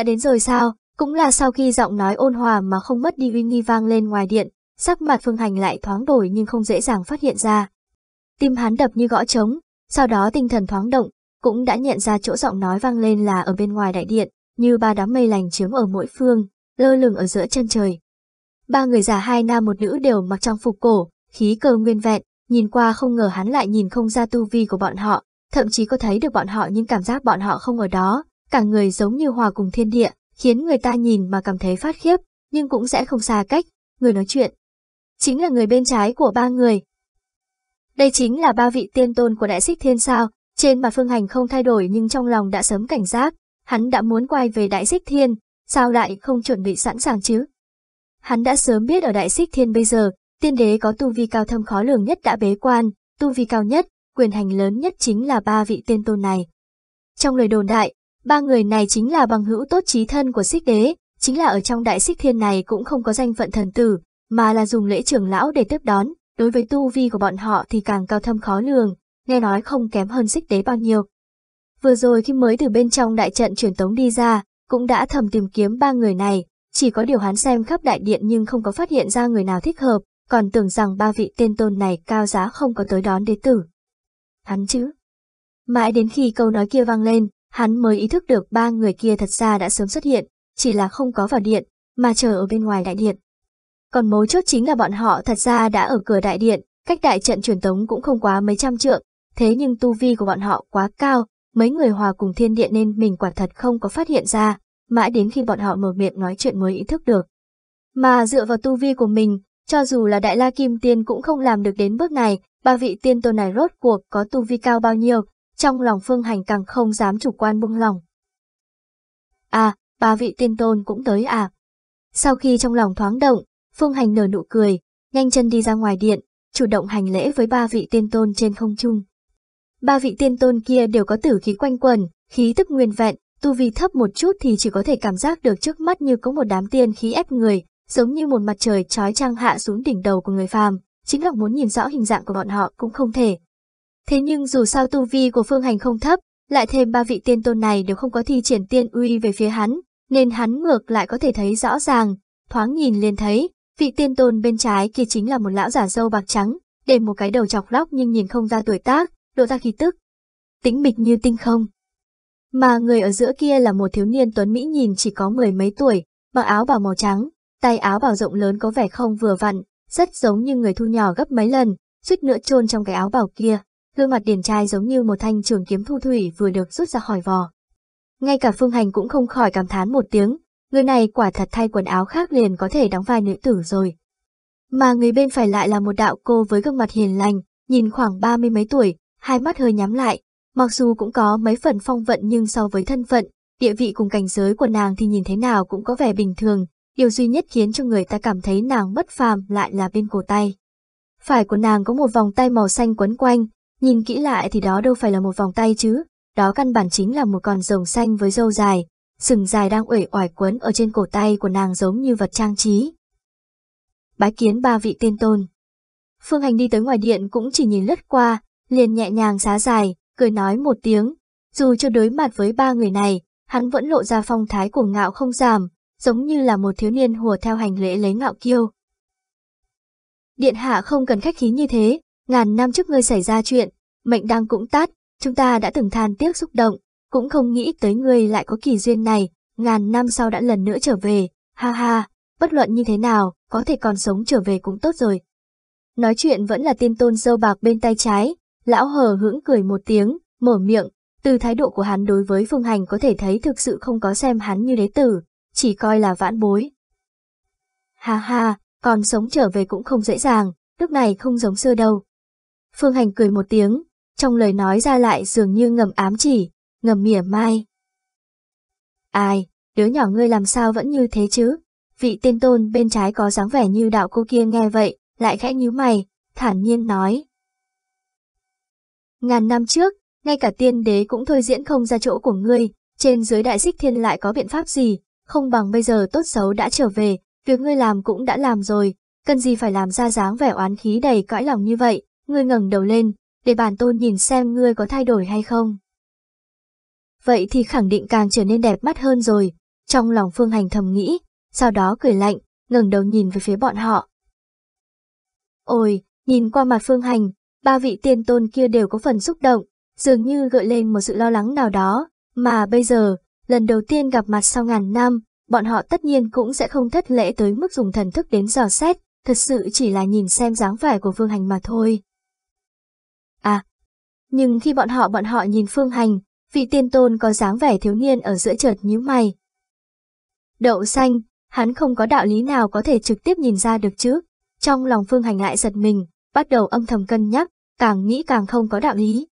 đã đến rồi sao? Cũng là sau khi giọng nói ôn hòa mà không mất đi uy nghi vang lên ngoài điện, sắc mặt Phương Hành lại thoáng đổi nhưng không dễ dàng phát hiện ra. Tim hắn đập như gõ trống, sau đó tinh thần thoáng động, cũng đã nhận ra chỗ giọng nói vang lên là ở bên ngoài đại điện, như ba đám mây lành chiếm ở mỗi phương, lơ lửng ở giữa chân trời. Ba người già hai nam một nữ đều mặc trang phục cổ, khí cơ nguyên vẹn, nhìn qua không ngờ hắn lại nhìn không ra tu vi của bọn họ, thậm chí có thấy được bọn họ nhưng cảm giác bọn họ không ở đó, cả người giống như hòa cùng thiên địa, khiến người ta nhìn mà cảm thấy phát khiếp, nhưng cũng sẽ không xa cách, người nói chuyện. Chính là người bên trái của ba người. Đây chính là ba vị tiên tôn của đại xích thiên sao, trên mặt phương hành không thay đổi nhưng trong lòng đã sớm cảnh giác, hắn đã muốn quay về đại xích thiên, sao lại không chuẩn bị sẵn sàng chứ? Hắn đã sớm biết ở đại xích thiên bây giờ, tiên đế có tu vi cao thâm khó lường nhất đã bế quan, tu vi cao nhất, quyền hành lớn nhất chính là ba vị tiên tôn này. Trong lời đồn đại, Ba người này chính là bằng hữu tốt trí thân của xích đế, chính là ở trong đại xích thiên này cũng không có danh phận thần tử, mà là dùng lễ trưởng lão để tiếp đón, đối với tu vi của bọn họ thì càng cao thâm khó lường, nghe nói không kém hơn xích đế bao nhiêu. Vừa rồi khi mới từ bên trong đại trận truyền tống đi ra, cũng đã thầm tìm kiếm ba người này, chỉ có điều hắn xem khắp đại điện nhưng không có phát hiện ra người nào thích hợp, còn tưởng rằng ba vị tên tôn này cao giá không có tới đón đế tử. Hắn chứ? Mãi đến khi câu nói kia vang lên, Hắn mới ý thức được ba người kia thật ra đã sớm xuất hiện, chỉ là không có vào điện, mà chờ ở bên ngoài đại điện. Còn mấu chốt chính là bọn họ thật ra đã ở cửa đại điện, cách đại trận truyền tống cũng không quá mấy trăm trượng, thế nhưng tu vi của bọn họ quá cao, mấy người hòa cùng thiên điện nên mình quả thật không có phát hiện ra, mãi đến khi bọn họ mở miệng nói chuyện mới ý thức được. Mà dựa vào tu vi của mình, cho dù là đại la kim tiên cũng không làm được đến bước này, ba vị tiên tôn này rốt cuộc có tu vi cao bao nhiêu, trong lòng Phương Hành càng không dám chủ quan buông lòng. À, ba vị tiên tôn cũng tới à. Sau khi trong lòng thoáng động, Phương Hành nở nụ cười, nhanh chân đi ra ngoài điện, chủ động hành lễ với ba vị tiên tôn trên không trung. Ba vị tiên tôn kia đều có tử khí quanh quần, khí tức nguyên vẹn, tu vi thấp một chút thì chỉ có thể cảm giác được trước mắt như có một đám tiên khí ép người, giống như một mặt trời trói trang hạ xuống đỉnh đầu của người phàm, chính là muốn nhìn rõ hình dạng của bọn họ cũng không thể. Thế nhưng dù sao tu vi của Phương Hành không thấp, lại thêm ba vị tiên tôn này đều không có thi triển tiên uy về phía hắn, nên hắn ngược lại có thể thấy rõ ràng, thoáng nhìn liền thấy, vị tiên tôn bên trái kia chính là một lão giả dâu bạc trắng, để một cái đầu chọc lóc nhưng nhìn không ra tuổi tác, độ ra khí tức. Tĩnh mịch như tinh không. Mà người ở giữa kia là một thiếu niên tuấn Mỹ nhìn chỉ có mười mấy tuổi, mặc áo bào màu trắng, tay áo bào rộng lớn có vẻ không vừa vặn, rất giống như người thu nhỏ gấp mấy lần, suýt nữa chôn trong cái áo bào kia gương mặt điển trai giống như một thanh trường kiếm thu thủy vừa được rút ra khỏi vò. Ngay cả Phương Hành cũng không khỏi cảm thán một tiếng, người này quả thật thay quần áo khác liền có thể đóng vai nữ tử rồi. Mà người bên phải lại là một đạo cô với gương mặt hiền lành, nhìn khoảng ba mươi mấy tuổi, hai mắt hơi nhắm lại, mặc dù cũng có mấy phần phong vận nhưng so với thân phận, địa vị cùng cảnh giới của nàng thì nhìn thế nào cũng có vẻ bình thường, điều duy nhất khiến cho người ta cảm thấy nàng bất phàm lại là bên cổ tay. Phải của nàng có một vòng tay màu xanh quấn quanh, Nhìn kỹ lại thì đó đâu phải là một vòng tay chứ, đó căn bản chính là một con rồng xanh với râu dài, sừng dài đang uể oải quấn ở trên cổ tay của nàng giống như vật trang trí. Bái kiến ba vị tiên tôn. Phương Hành đi tới ngoài điện cũng chỉ nhìn lướt qua, liền nhẹ nhàng xá dài, cười nói một tiếng. Dù cho đối mặt với ba người này, hắn vẫn lộ ra phong thái của ngạo không giảm, giống như là một thiếu niên hùa theo hành lễ lấy ngạo kiêu. Điện hạ không cần khách khí như thế, Ngàn năm trước ngươi xảy ra chuyện, mệnh đăng cũng tát, chúng ta đã từng than tiếc xúc động, cũng không nghĩ tới ngươi lại có kỳ duyên này, ngàn năm sau đã lần nữa trở về, ha ha, bất luận như thế nào, có thể còn sống trở về cũng tốt rồi. Nói chuyện vẫn là tiên tôn dâu bạc bên tay trái, lão hờ hững cười một tiếng, mở miệng, từ thái độ của hắn đối với phương hành có thể thấy thực sự không có xem hắn như đế tử, chỉ coi là vãn bối. Ha ha, còn sống trở về cũng không dễ dàng, lúc này không giống xưa đâu, Phương Hành cười một tiếng, trong lời nói ra lại dường như ngầm ám chỉ, ngầm mỉa mai. Ai, đứa nhỏ ngươi làm sao vẫn như thế chứ? Vị tiên tôn bên trái có dáng vẻ như đạo cô kia nghe vậy, lại khẽ nhíu mày, thản nhiên nói. Ngàn năm trước, ngay cả tiên đế cũng thôi diễn không ra chỗ của ngươi, trên dưới đại xích thiên lại có biện pháp gì, không bằng bây giờ tốt xấu đã trở về, việc ngươi làm cũng đã làm rồi, cần gì phải làm ra dáng vẻ oán khí đầy cõi lòng như vậy, Ngươi ngẩng đầu lên, để bản tôn nhìn xem ngươi có thay đổi hay không. Vậy thì khẳng định càng trở nên đẹp mắt hơn rồi, trong lòng phương hành thầm nghĩ, sau đó cười lạnh, ngẩng đầu nhìn về phía bọn họ. Ôi, nhìn qua mặt phương hành, ba vị tiên tôn kia đều có phần xúc động, dường như gợi lên một sự lo lắng nào đó, mà bây giờ, lần đầu tiên gặp mặt sau ngàn năm, bọn họ tất nhiên cũng sẽ không thất lễ tới mức dùng thần thức đến dò xét, thật sự chỉ là nhìn xem dáng vẻ của phương Hành mà thôi. À, nhưng khi bọn họ bọn họ nhìn Phương Hành, vị tiên tôn có dáng vẻ thiếu niên ở giữa chợt nhíu mày. Đậu xanh, hắn không có đạo lý nào có thể trực tiếp nhìn ra được chứ. Trong lòng Phương Hành lại giật mình, bắt đầu âm thầm cân nhắc, càng nghĩ càng không có đạo lý.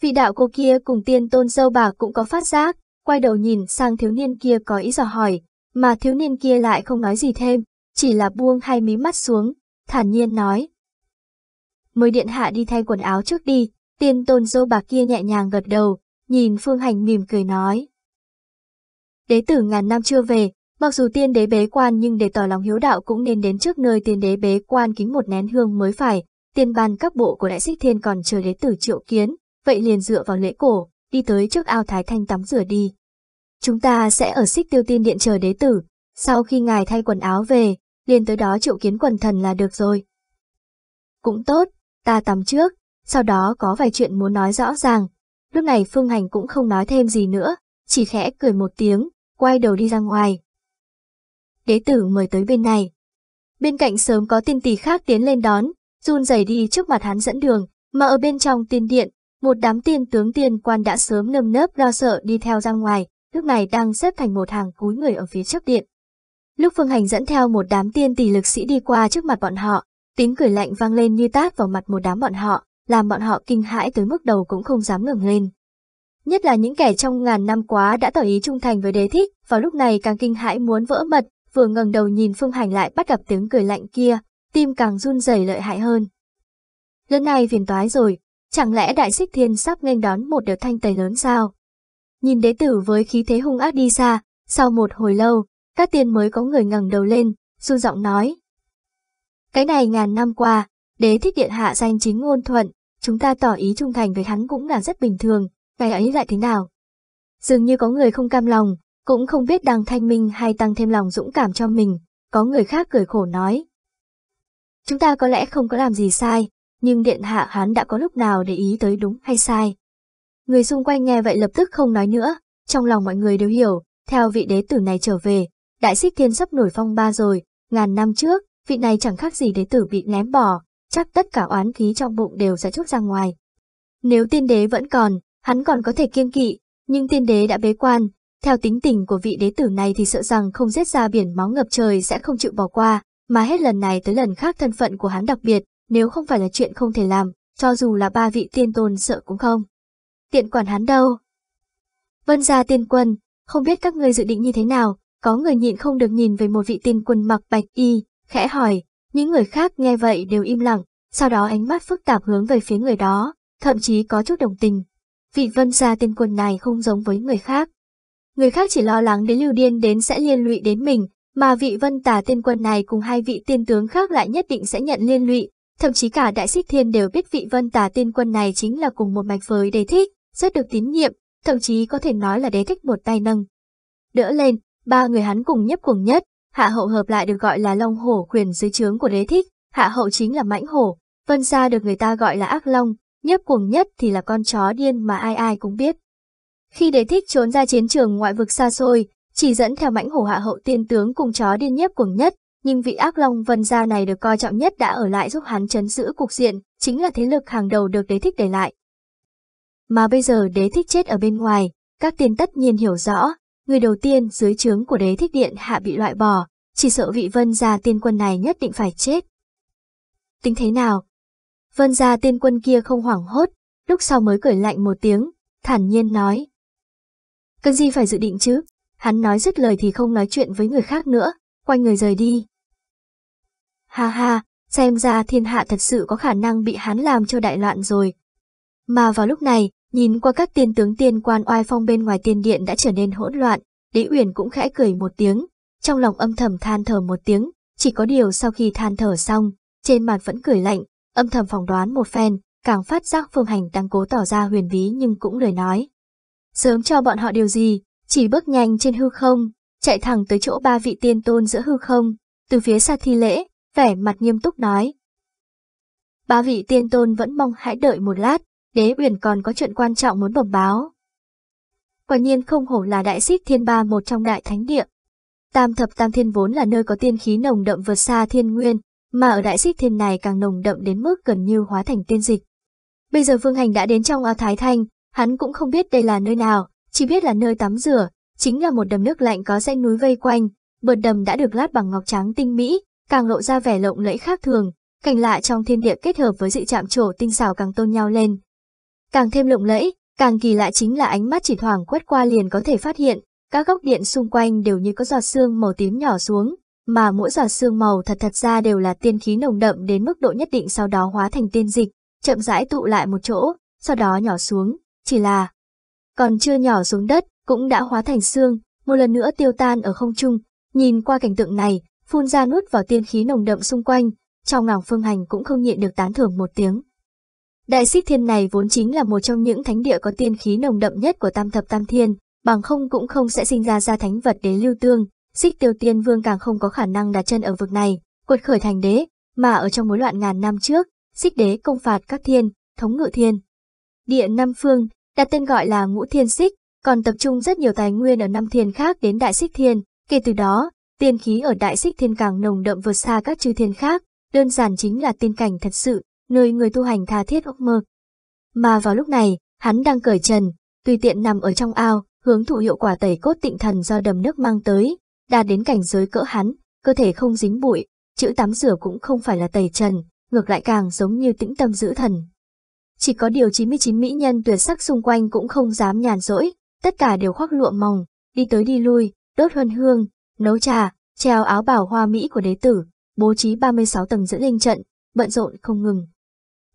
Vị đạo cô kia cùng tiên tôn dâu bà cũng có phát giác, quay đầu nhìn sang thiếu niên kia có ý dò hỏi, mà thiếu niên kia lại không nói gì thêm, chỉ là buông hai mí mắt xuống, thản nhiên nói mời điện hạ đi thay quần áo trước đi, tiên tôn dâu bạc kia nhẹ nhàng gật đầu, nhìn phương hành mỉm cười nói. Đế tử ngàn năm chưa về, mặc dù tiên đế bế quan nhưng để tỏ lòng hiếu đạo cũng nên đến trước nơi tiên đế bế quan kính một nén hương mới phải, tiên ban các bộ của đại xích thiên còn chờ đế tử triệu kiến, vậy liền dựa vào lễ cổ, đi tới trước ao thái thanh tắm rửa đi. Chúng ta sẽ ở xích tiêu tiên điện chờ đế tử, sau khi ngài thay quần áo về, liền tới đó triệu kiến quần thần là được rồi. Cũng tốt, ta tắm trước, sau đó có vài chuyện muốn nói rõ ràng. Lúc này Phương Hành cũng không nói thêm gì nữa, chỉ khẽ cười một tiếng, quay đầu đi ra ngoài. Đế tử mời tới bên này. Bên cạnh sớm có tiên tỷ khác tiến lên đón, run rẩy đi trước mặt hắn dẫn đường, mà ở bên trong tiên điện, một đám tiên tướng tiên quan đã sớm nâm nớp lo sợ đi theo ra ngoài, lúc này đang xếp thành một hàng cúi người ở phía trước điện. Lúc Phương Hành dẫn theo một đám tiên tỷ lực sĩ đi qua trước mặt bọn họ, Tiếng cười lạnh vang lên như tát vào mặt một đám bọn họ, làm bọn họ kinh hãi tới mức đầu cũng không dám ngẩng lên. Nhất là những kẻ trong ngàn năm quá đã tỏ ý trung thành với đế thích, vào lúc này càng kinh hãi muốn vỡ mật, vừa ngẩng đầu nhìn Phương Hành lại bắt gặp tiếng cười lạnh kia, tim càng run rẩy lợi hại hơn. Lần này phiền toái rồi, chẳng lẽ đại sích thiên sắp nghênh đón một đợt thanh tẩy lớn sao? Nhìn đế tử với khí thế hung ác đi xa, sau một hồi lâu, các tiên mới có người ngẩng đầu lên, run giọng nói, cái này ngàn năm qua, đế thích điện hạ danh chính ngôn thuận, chúng ta tỏ ý trung thành với hắn cũng là rất bình thường, ngày ấy lại thế nào? Dường như có người không cam lòng, cũng không biết đang thanh minh hay tăng thêm lòng dũng cảm cho mình, có người khác cười khổ nói. Chúng ta có lẽ không có làm gì sai, nhưng điện hạ hắn đã có lúc nào để ý tới đúng hay sai. Người xung quanh nghe vậy lập tức không nói nữa, trong lòng mọi người đều hiểu, theo vị đế tử này trở về, đại xích thiên sắp nổi phong ba rồi, ngàn năm trước, vị này chẳng khác gì đế tử bị ném bỏ, chắc tất cả oán khí trong bụng đều sẽ chút ra ngoài. Nếu tiên đế vẫn còn, hắn còn có thể kiêng kỵ, nhưng tiên đế đã bế quan, theo tính tình của vị đế tử này thì sợ rằng không giết ra biển máu ngập trời sẽ không chịu bỏ qua, mà hết lần này tới lần khác thân phận của hắn đặc biệt, nếu không phải là chuyện không thể làm, cho dù là ba vị tiên tôn sợ cũng không. Tiện quản hắn đâu? Vân gia tiên quân, không biết các ngươi dự định như thế nào, có người nhịn không được nhìn về một vị tiên quân mặc bạch y, khẽ hỏi, những người khác nghe vậy đều im lặng, sau đó ánh mắt phức tạp hướng về phía người đó, thậm chí có chút đồng tình. Vị vân gia tiên quân này không giống với người khác. Người khác chỉ lo lắng đến lưu điên đến sẽ liên lụy đến mình, mà vị vân tà tiên quân này cùng hai vị tiên tướng khác lại nhất định sẽ nhận liên lụy, thậm chí cả đại xích thiên đều biết vị vân tà tiên quân này chính là cùng một mạch với đế thích, rất được tín nhiệm, thậm chí có thể nói là đế thích một tay nâng. Đỡ lên, ba người hắn cùng nhấp cùng nhất, Hạ hậu hợp lại được gọi là long hổ quyền dưới trướng của đế thích, hạ hậu chính là mãnh hổ, vân gia được người ta gọi là ác long, nhấp cuồng nhất thì là con chó điên mà ai ai cũng biết. Khi đế thích trốn ra chiến trường ngoại vực xa xôi, chỉ dẫn theo mãnh hổ hạ hậu tiên tướng cùng chó điên nhiếp cuồng nhất, nhưng vị ác long vân gia này được coi trọng nhất đã ở lại giúp hắn chấn giữ cục diện, chính là thế lực hàng đầu được đế thích để lại. Mà bây giờ đế thích chết ở bên ngoài, các tiên tất nhiên hiểu rõ, Người đầu tiên dưới trướng của đế thích điện hạ bị loại bỏ, chỉ sợ vị vân gia tiên quân này nhất định phải chết. Tính thế nào? Vân gia tiên quân kia không hoảng hốt, lúc sau mới cười lạnh một tiếng, thản nhiên nói. Cần gì phải dự định chứ? Hắn nói dứt lời thì không nói chuyện với người khác nữa, quay người rời đi. Ha ha, xem ra thiên hạ thật sự có khả năng bị hắn làm cho đại loạn rồi. Mà vào lúc này, Nhìn qua các tiên tướng tiên quan oai phong bên ngoài tiên điện đã trở nên hỗn loạn, Lý Uyển cũng khẽ cười một tiếng, trong lòng âm thầm than thở một tiếng, chỉ có điều sau khi than thở xong, trên mặt vẫn cười lạnh, âm thầm phỏng đoán một phen, càng phát giác phương hành đang cố tỏ ra huyền bí nhưng cũng lời nói. Sớm cho bọn họ điều gì, chỉ bước nhanh trên hư không, chạy thẳng tới chỗ ba vị tiên tôn giữa hư không, từ phía xa thi lễ, vẻ mặt nghiêm túc nói. Ba vị tiên tôn vẫn mong hãy đợi một lát, Đế Uyển còn có chuyện quan trọng muốn bẩm báo. Quả nhiên không hổ là đại xích thiên ba một trong đại thánh địa. Tam thập tam thiên vốn là nơi có tiên khí nồng đậm vượt xa thiên nguyên, mà ở đại xích thiên này càng nồng đậm đến mức gần như hóa thành tiên dịch. Bây giờ Vương Hành đã đến trong ao Thái Thanh, hắn cũng không biết đây là nơi nào, chỉ biết là nơi tắm rửa, chính là một đầm nước lạnh có dãy núi vây quanh, bờ đầm đã được lát bằng ngọc trắng tinh mỹ, càng lộ ra vẻ lộng lẫy khác thường, cảnh lạ trong thiên địa kết hợp với dị chạm trổ tinh xảo càng tôn nhau lên, Càng thêm lộng lẫy, càng kỳ lạ chính là ánh mắt chỉ thoảng quét qua liền có thể phát hiện, các góc điện xung quanh đều như có giọt xương màu tím nhỏ xuống, mà mỗi giọt xương màu thật thật ra đều là tiên khí nồng đậm đến mức độ nhất định sau đó hóa thành tiên dịch, chậm rãi tụ lại một chỗ, sau đó nhỏ xuống, chỉ là còn chưa nhỏ xuống đất, cũng đã hóa thành xương, một lần nữa tiêu tan ở không trung. Nhìn qua cảnh tượng này, phun ra nuốt vào tiên khí nồng đậm xung quanh, trong lòng Phương Hành cũng không nhịn được tán thưởng một tiếng. Đại xích thiên này vốn chính là một trong những thánh địa có tiên khí nồng đậm nhất của tam thập tam thiên, bằng không cũng không sẽ sinh ra ra thánh vật đế lưu tương, xích tiêu tiên vương càng không có khả năng đặt chân ở vực này, cuột khởi thành đế, mà ở trong mối loạn ngàn năm trước, xích đế công phạt các thiên, thống ngự thiên. Địa Nam Phương, đặt tên gọi là ngũ thiên xích, còn tập trung rất nhiều tài nguyên ở năm thiên khác đến đại xích thiên, kể từ đó, tiên khí ở đại xích thiên càng nồng đậm vượt xa các chư thiên khác, đơn giản chính là tiên cảnh thật sự, nơi người tu hành tha thiết ước mơ. Mà vào lúc này, hắn đang cởi trần, tùy tiện nằm ở trong ao, hướng thụ hiệu quả tẩy cốt tịnh thần do đầm nước mang tới, đạt đến cảnh giới cỡ hắn, cơ thể không dính bụi, chữ tắm rửa cũng không phải là tẩy trần, ngược lại càng giống như tĩnh tâm giữ thần. Chỉ có điều 99 mỹ nhân tuyệt sắc xung quanh cũng không dám nhàn rỗi, tất cả đều khoác lụa mỏng, đi tới đi lui, đốt huân hương, nấu trà, treo áo bảo hoa mỹ của đế tử, bố trí 36 tầng dưỡng linh trận, bận rộn không ngừng.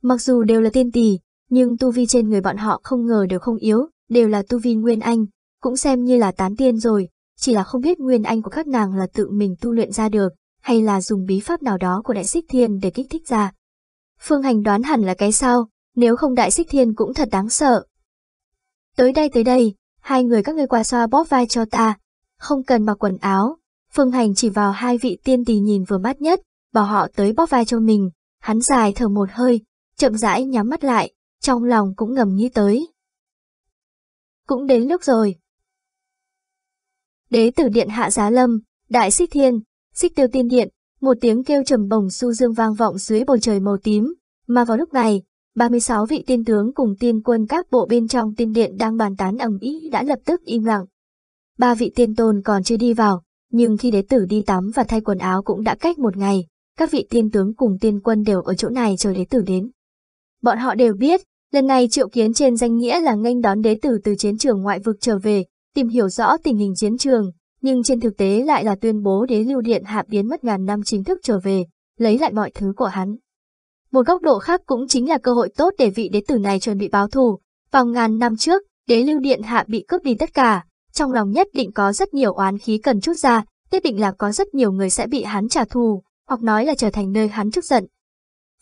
Mặc dù đều là tiên tỷ, nhưng tu vi trên người bọn họ không ngờ đều không yếu, đều là tu vi Nguyên Anh, cũng xem như là tán tiên rồi, chỉ là không biết Nguyên Anh của các nàng là tự mình tu luyện ra được, hay là dùng bí pháp nào đó của Đại sích Thiên để kích thích ra. Phương Hành đoán hẳn là cái sao, nếu không Đại sích Thiên cũng thật đáng sợ. Tới đây tới đây, hai người các ngươi qua xoa bóp vai cho ta, không cần mặc quần áo. Phương Hành chỉ vào hai vị tiên tỷ nhìn vừa mắt nhất, bảo họ tới bóp vai cho mình, hắn dài thở một hơi, chậm rãi nhắm mắt lại, trong lòng cũng ngầm nghĩ tới. Cũng đến lúc rồi. Đế tử điện hạ giá lâm, đại xích thiên, xích tiêu tiên điện, một tiếng kêu trầm bồng su dương vang vọng dưới bầu trời màu tím, mà vào lúc này, 36 vị tiên tướng cùng tiên quân các bộ bên trong tiên điện đang bàn tán ầm ĩ đã lập tức im lặng. Ba vị tiên tôn còn chưa đi vào, nhưng khi đế tử đi tắm và thay quần áo cũng đã cách một ngày, các vị tiên tướng cùng tiên quân đều ở chỗ này chờ đế tử đến. Bọn họ đều biết, lần này triệu kiến trên danh nghĩa là nghênh đón đế tử từ chiến trường ngoại vực trở về, tìm hiểu rõ tình hình chiến trường, nhưng trên thực tế lại là tuyên bố đế lưu điện hạ biến mất ngàn năm chính thức trở về, lấy lại mọi thứ của hắn. Một góc độ khác cũng chính là cơ hội tốt để vị đế tử này chuẩn bị báo thù. Vào ngàn năm trước, đế lưu điện hạ bị cướp đi tất cả, trong lòng nhất định có rất nhiều oán khí cần chút ra, nhất định là có rất nhiều người sẽ bị hắn trả thù, hoặc nói là trở thành nơi hắn trúc giận.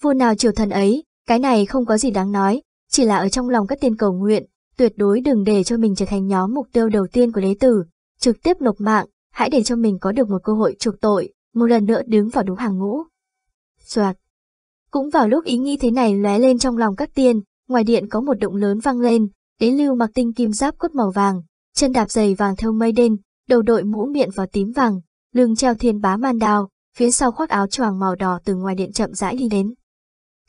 Vua nào triều thần ấy, cái này không có gì đáng nói, chỉ là ở trong lòng các tiên cầu nguyện, tuyệt đối đừng để cho mình trở thành nhóm mục tiêu đầu tiên của đế tử, trực tiếp nộp mạng, hãy để cho mình có được một cơ hội trục tội, một lần nữa đứng vào đúng hàng ngũ. Xoạt. Cũng vào lúc ý nghĩ thế này lóe lên trong lòng các tiên, ngoài điện có một động lớn vang lên, đế lưu mặc tinh kim giáp cốt màu vàng, chân đạp giày vàng theo mây đen, đầu đội mũ miệng vào tím vàng, lưng treo thiên bá man đào, phía sau khoác áo choàng màu đỏ từ ngoài điện chậm rãi đi đến.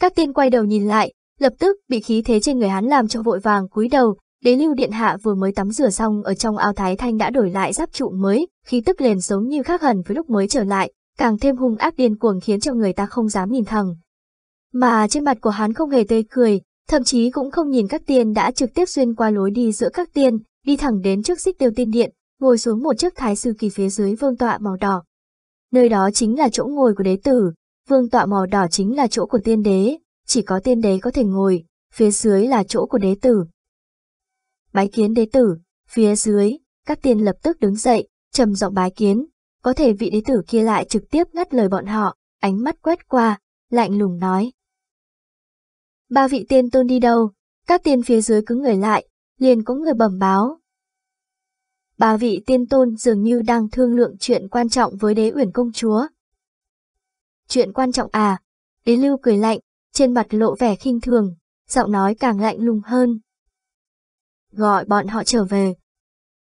Các tiên quay đầu nhìn lại, lập tức bị khí thế trên người hắn làm cho vội vàng cúi đầu, đế lưu điện hạ vừa mới tắm rửa xong ở trong ao thái thanh đã đổi lại giáp trụ mới, khí tức liền giống như khác hẳn với lúc mới trở lại, càng thêm hung ác điên cuồng khiến cho người ta không dám nhìn thẳng. Mà trên mặt của hắn không hề tươi cười, thậm chí cũng không nhìn các tiên đã trực tiếp xuyên qua lối đi giữa các tiên, đi thẳng đến trước xích tiêu tiên điện, ngồi xuống một chiếc thái sư kỳ phía dưới vương tọa màu đỏ. Nơi đó chính là chỗ ngồi của đế tử, Vương tọa màu đỏ chính là chỗ của tiên đế, chỉ có tiên đế có thể ngồi, phía dưới là chỗ của đế tử. Bái kiến đế tử, phía dưới, các tiên lập tức đứng dậy, trầm giọng bái kiến, có thể vị đế tử kia lại trực tiếp ngắt lời bọn họ, ánh mắt quét qua, lạnh lùng nói. Ba vị tiên tôn đi đâu, các tiên phía dưới cứ người lại, liền có người bẩm báo. Ba vị tiên tôn dường như đang thương lượng chuyện quan trọng với đế uyển công chúa, chuyện quan trọng à? Lý Lưu cười lạnh, trên mặt lộ vẻ khinh thường, giọng nói càng lạnh lùng hơn. Gọi bọn họ trở về.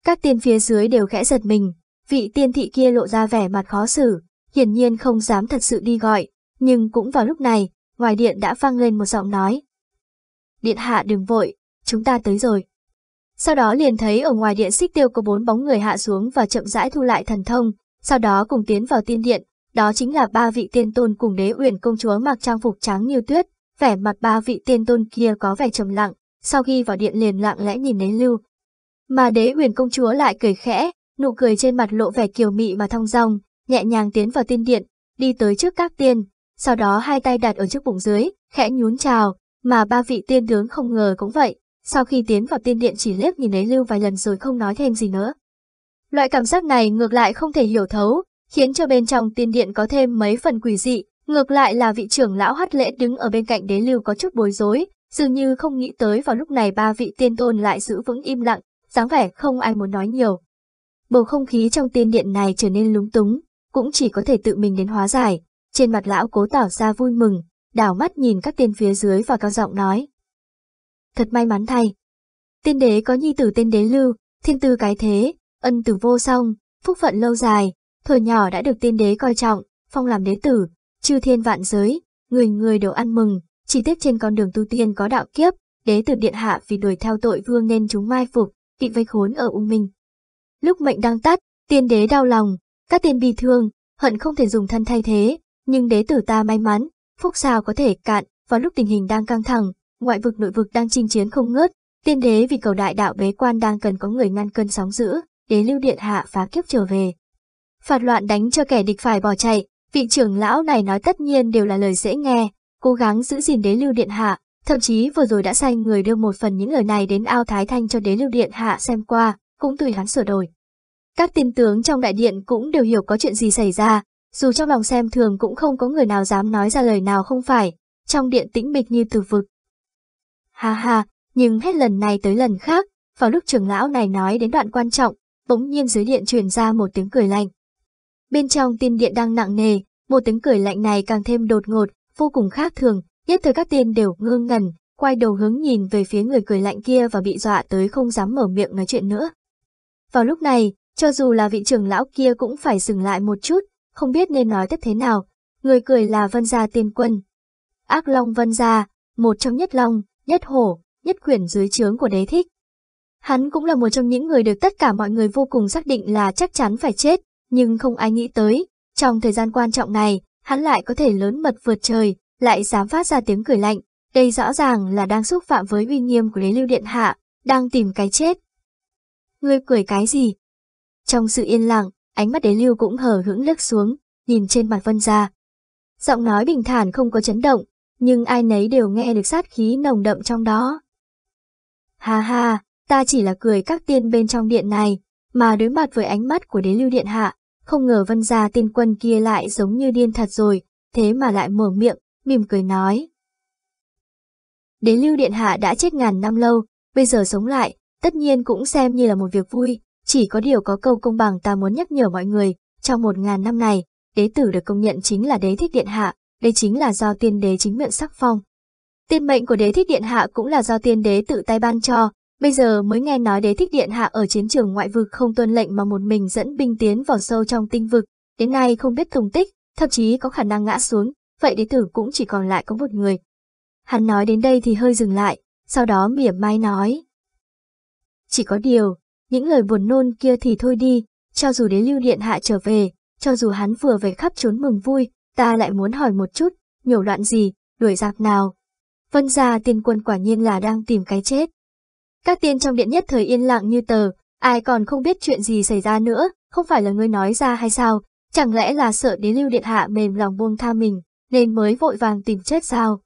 Các tiên phía dưới đều khẽ giật mình, vị tiên thị kia lộ ra vẻ mặt khó xử, hiển nhiên không dám thật sự đi gọi, nhưng cũng vào lúc này, ngoài điện đã vang lên một giọng nói. Điện hạ đừng vội, chúng ta tới rồi. Sau đó liền thấy ở ngoài điện xích tiêu có bốn bóng người hạ xuống và chậm rãi thu lại thần thông, sau đó cùng tiến vào tiên điện, đó chính là ba vị tiên tôn cùng đế uyển công chúa mặc trang phục trắng như tuyết, vẻ mặt ba vị tiên tôn kia có vẻ trầm lặng, sau khi vào điện liền lặng lẽ nhìn đến lưu. Mà đế uyển công chúa lại cười khẽ, nụ cười trên mặt lộ vẻ kiều mị mà thong dong, nhẹ nhàng tiến vào tiên điện, đi tới trước các tiên, sau đó hai tay đặt ở trước bụng dưới, khẽ nhún chào, mà ba vị tiên tướng không ngờ cũng vậy, sau khi tiến vào tiên điện chỉ liếc nhìn ấy lưu vài lần rồi không nói thêm gì nữa. Loại cảm giác này ngược lại không thể hiểu thấu, khiến cho bên trong tiên điện có thêm mấy phần quỷ dị. Ngược lại là vị trưởng lão hát lễ đứng ở bên cạnh đế lưu có chút bối rối, dường như không nghĩ tới vào lúc này ba vị tiên tôn lại giữ vững im lặng, dáng vẻ không ai muốn nói nhiều. Bầu không khí trong tiên điện này trở nên lúng túng, cũng chỉ có thể tự mình đến hóa giải. Trên mặt lão cố tỏ ra vui mừng, đảo mắt nhìn các tiên phía dưới và cao giọng nói. Thật may mắn thay. Tiên đế có nhi tử tên đế lưu, thiên tư cái thế, ân tử vô song, phúc phận lâu dài, Thời nhỏ đã được tiên đế coi trọng, phong làm đế tử, chư thiên vạn giới, người người đều ăn mừng, chỉ tiếc trên con đường tu tiên có đạo kiếp, đế tử điện hạ vì đuổi theo tội vương nên chúng mai phục, bị vây khốn ở ung minh. Lúc mệnh đang tắt, tiên đế đau lòng, các tiên bi thương, hận không thể dùng thân thay thế, nhưng đế tử ta may mắn, phúc sao có thể cạn, vào lúc tình hình đang căng thẳng, ngoại vực nội vực đang chinh chiến không ngớt, tiên đế vì cầu đại đạo bế quan đang cần có người ngăn cơn sóng giữ, đế lưu điện hạ phá kiếp trở về, phạt loạn đánh cho kẻ địch phải bỏ chạy, vị trưởng lão này nói tất nhiên đều là lời dễ nghe, cố gắng giữ gìn đế lưu điện hạ, thậm chí vừa rồi đã sai người đưa một phần những lời này đến ao thái thanh cho đế lưu điện hạ xem qua, cũng tùy hắn sửa đổi. Các tiên tướng trong đại điện cũng đều hiểu có chuyện gì xảy ra, dù trong lòng xem thường cũng không có người nào dám nói ra lời nào không phải, trong điện tĩnh mịch như từ vực. Ha ha, nhưng hết lần này tới lần khác, vào lúc trưởng lão này nói đến đoạn quan trọng, bỗng nhiên dưới điện truyền ra một tiếng cười lạnh. Bên trong tiên điện đang nặng nề, một tiếng cười lạnh này càng thêm đột ngột, vô cùng khác thường, nhất thời các tiên đều ngơ ngẩn, quay đầu hướng nhìn về phía người cười lạnh kia và bị dọa tới không dám mở miệng nói chuyện nữa. Vào lúc này, cho dù là vị trưởng lão kia cũng phải dừng lại một chút, không biết nên nói tiếp thế nào, người cười là Vân Gia Tiên Quân. Ác Long Vân Gia, một trong nhất Long, nhất Hổ, nhất quyển dưới trướng của đế thích. Hắn cũng là một trong những người được tất cả mọi người vô cùng xác định là chắc chắn phải chết, nhưng không ai nghĩ tới, trong thời gian quan trọng này, hắn lại có thể lớn mật vượt trời, lại dám phát ra tiếng cười lạnh, đây rõ ràng là đang xúc phạm với uy nghiêm của Đế Lưu Điện Hạ, đang tìm cái chết. Ngươi cười cái gì? Trong sự yên lặng, ánh mắt Đế Lưu cũng hở hững lướt xuống, nhìn trên mặt Vân Gia. Giọng nói bình thản không có chấn động, nhưng ai nấy đều nghe được sát khí nồng đậm trong đó. Ha ha, ta chỉ là cười các tiên bên trong điện này, mà đối mặt với ánh mắt của Đế Lưu Điện Hạ, không ngờ Vân Gia tiên quân kia lại giống như điên thật rồi, thế mà lại mở miệng, mỉm cười nói. Đế lưu điện hạ đã chết ngàn năm lâu, bây giờ sống lại, tất nhiên cũng xem như là một việc vui, chỉ có điều có câu công bằng ta muốn nhắc nhở mọi người, trong một ngàn năm này, đế tử được công nhận chính là đế thích điện hạ, đây chính là do tiên đế chính miệng sắc phong. Tiên mệnh của đế thích điện hạ cũng là do tiên đế tự tay ban cho, Bây giờ mới nghe nói đế thích điện hạ ở chiến trường ngoại vực không tuân lệnh mà một mình dẫn binh tiến vào sâu trong tinh vực, đến nay không biết tung tích, thậm chí có khả năng ngã xuống, vậy đế tử cũng chỉ còn lại có một người. Hắn nói đến đây thì hơi dừng lại, sau đó mỉa mai nói. Chỉ có điều, những lời buồn nôn kia thì thôi đi, cho dù đế lưu điện hạ trở về, cho dù hắn vừa về khắp trốn mừng vui, ta lại muốn hỏi một chút, nhổ loạn gì, đuổi giặc nào. Vân gia tiên quân quả nhiên là đang tìm cái chết. Các tiên trong điện nhất thời yên lặng như tờ, ai còn không biết chuyện gì xảy ra nữa, không phải là ngươi nói ra hay sao, chẳng lẽ là sợ đế lưu điện hạ mềm lòng buông tha mình, nên mới vội vàng tìm chết sao.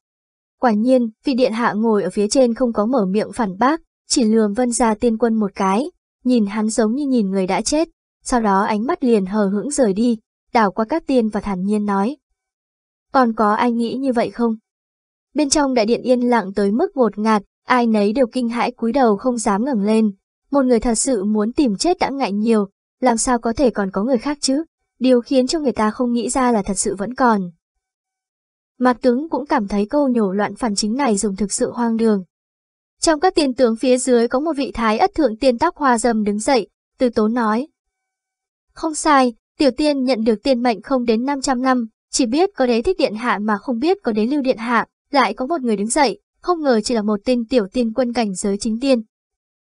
Quả nhiên, vị điện hạ ngồi ở phía trên không có mở miệng phản bác, chỉ lườm vân ra tiên quân một cái, nhìn hắn giống như nhìn người đã chết, sau đó ánh mắt liền hờ hững rời đi, đảo qua các tiên và thản nhiên nói. Còn có ai nghĩ như vậy không? Bên trong đại điện yên lặng tới mức ngột ngạt, Ai nấy đều kinh hãi cúi đầu không dám ngẩng lên. Một người thật sự muốn tìm chết đã ngại nhiều, làm sao có thể còn có người khác chứ? Điều khiến cho người ta không nghĩ ra là thật sự vẫn còn. Mặt tướng cũng cảm thấy câu nhổ loạn phản chính này dùng thực sự hoang đường. Trong các tiền tướng phía dưới có một vị thái ất thượng tiên tóc hoa dâm đứng dậy, từ tốn nói. Không sai, tiểu tiên nhận được tiên mệnh không đến 500 năm, chỉ biết có đế thích điện hạ mà không biết có đế lưu điện hạ, lại có một người đứng dậy, không ngờ chỉ là một tên tiểu tiên quân cảnh giới chính tiên.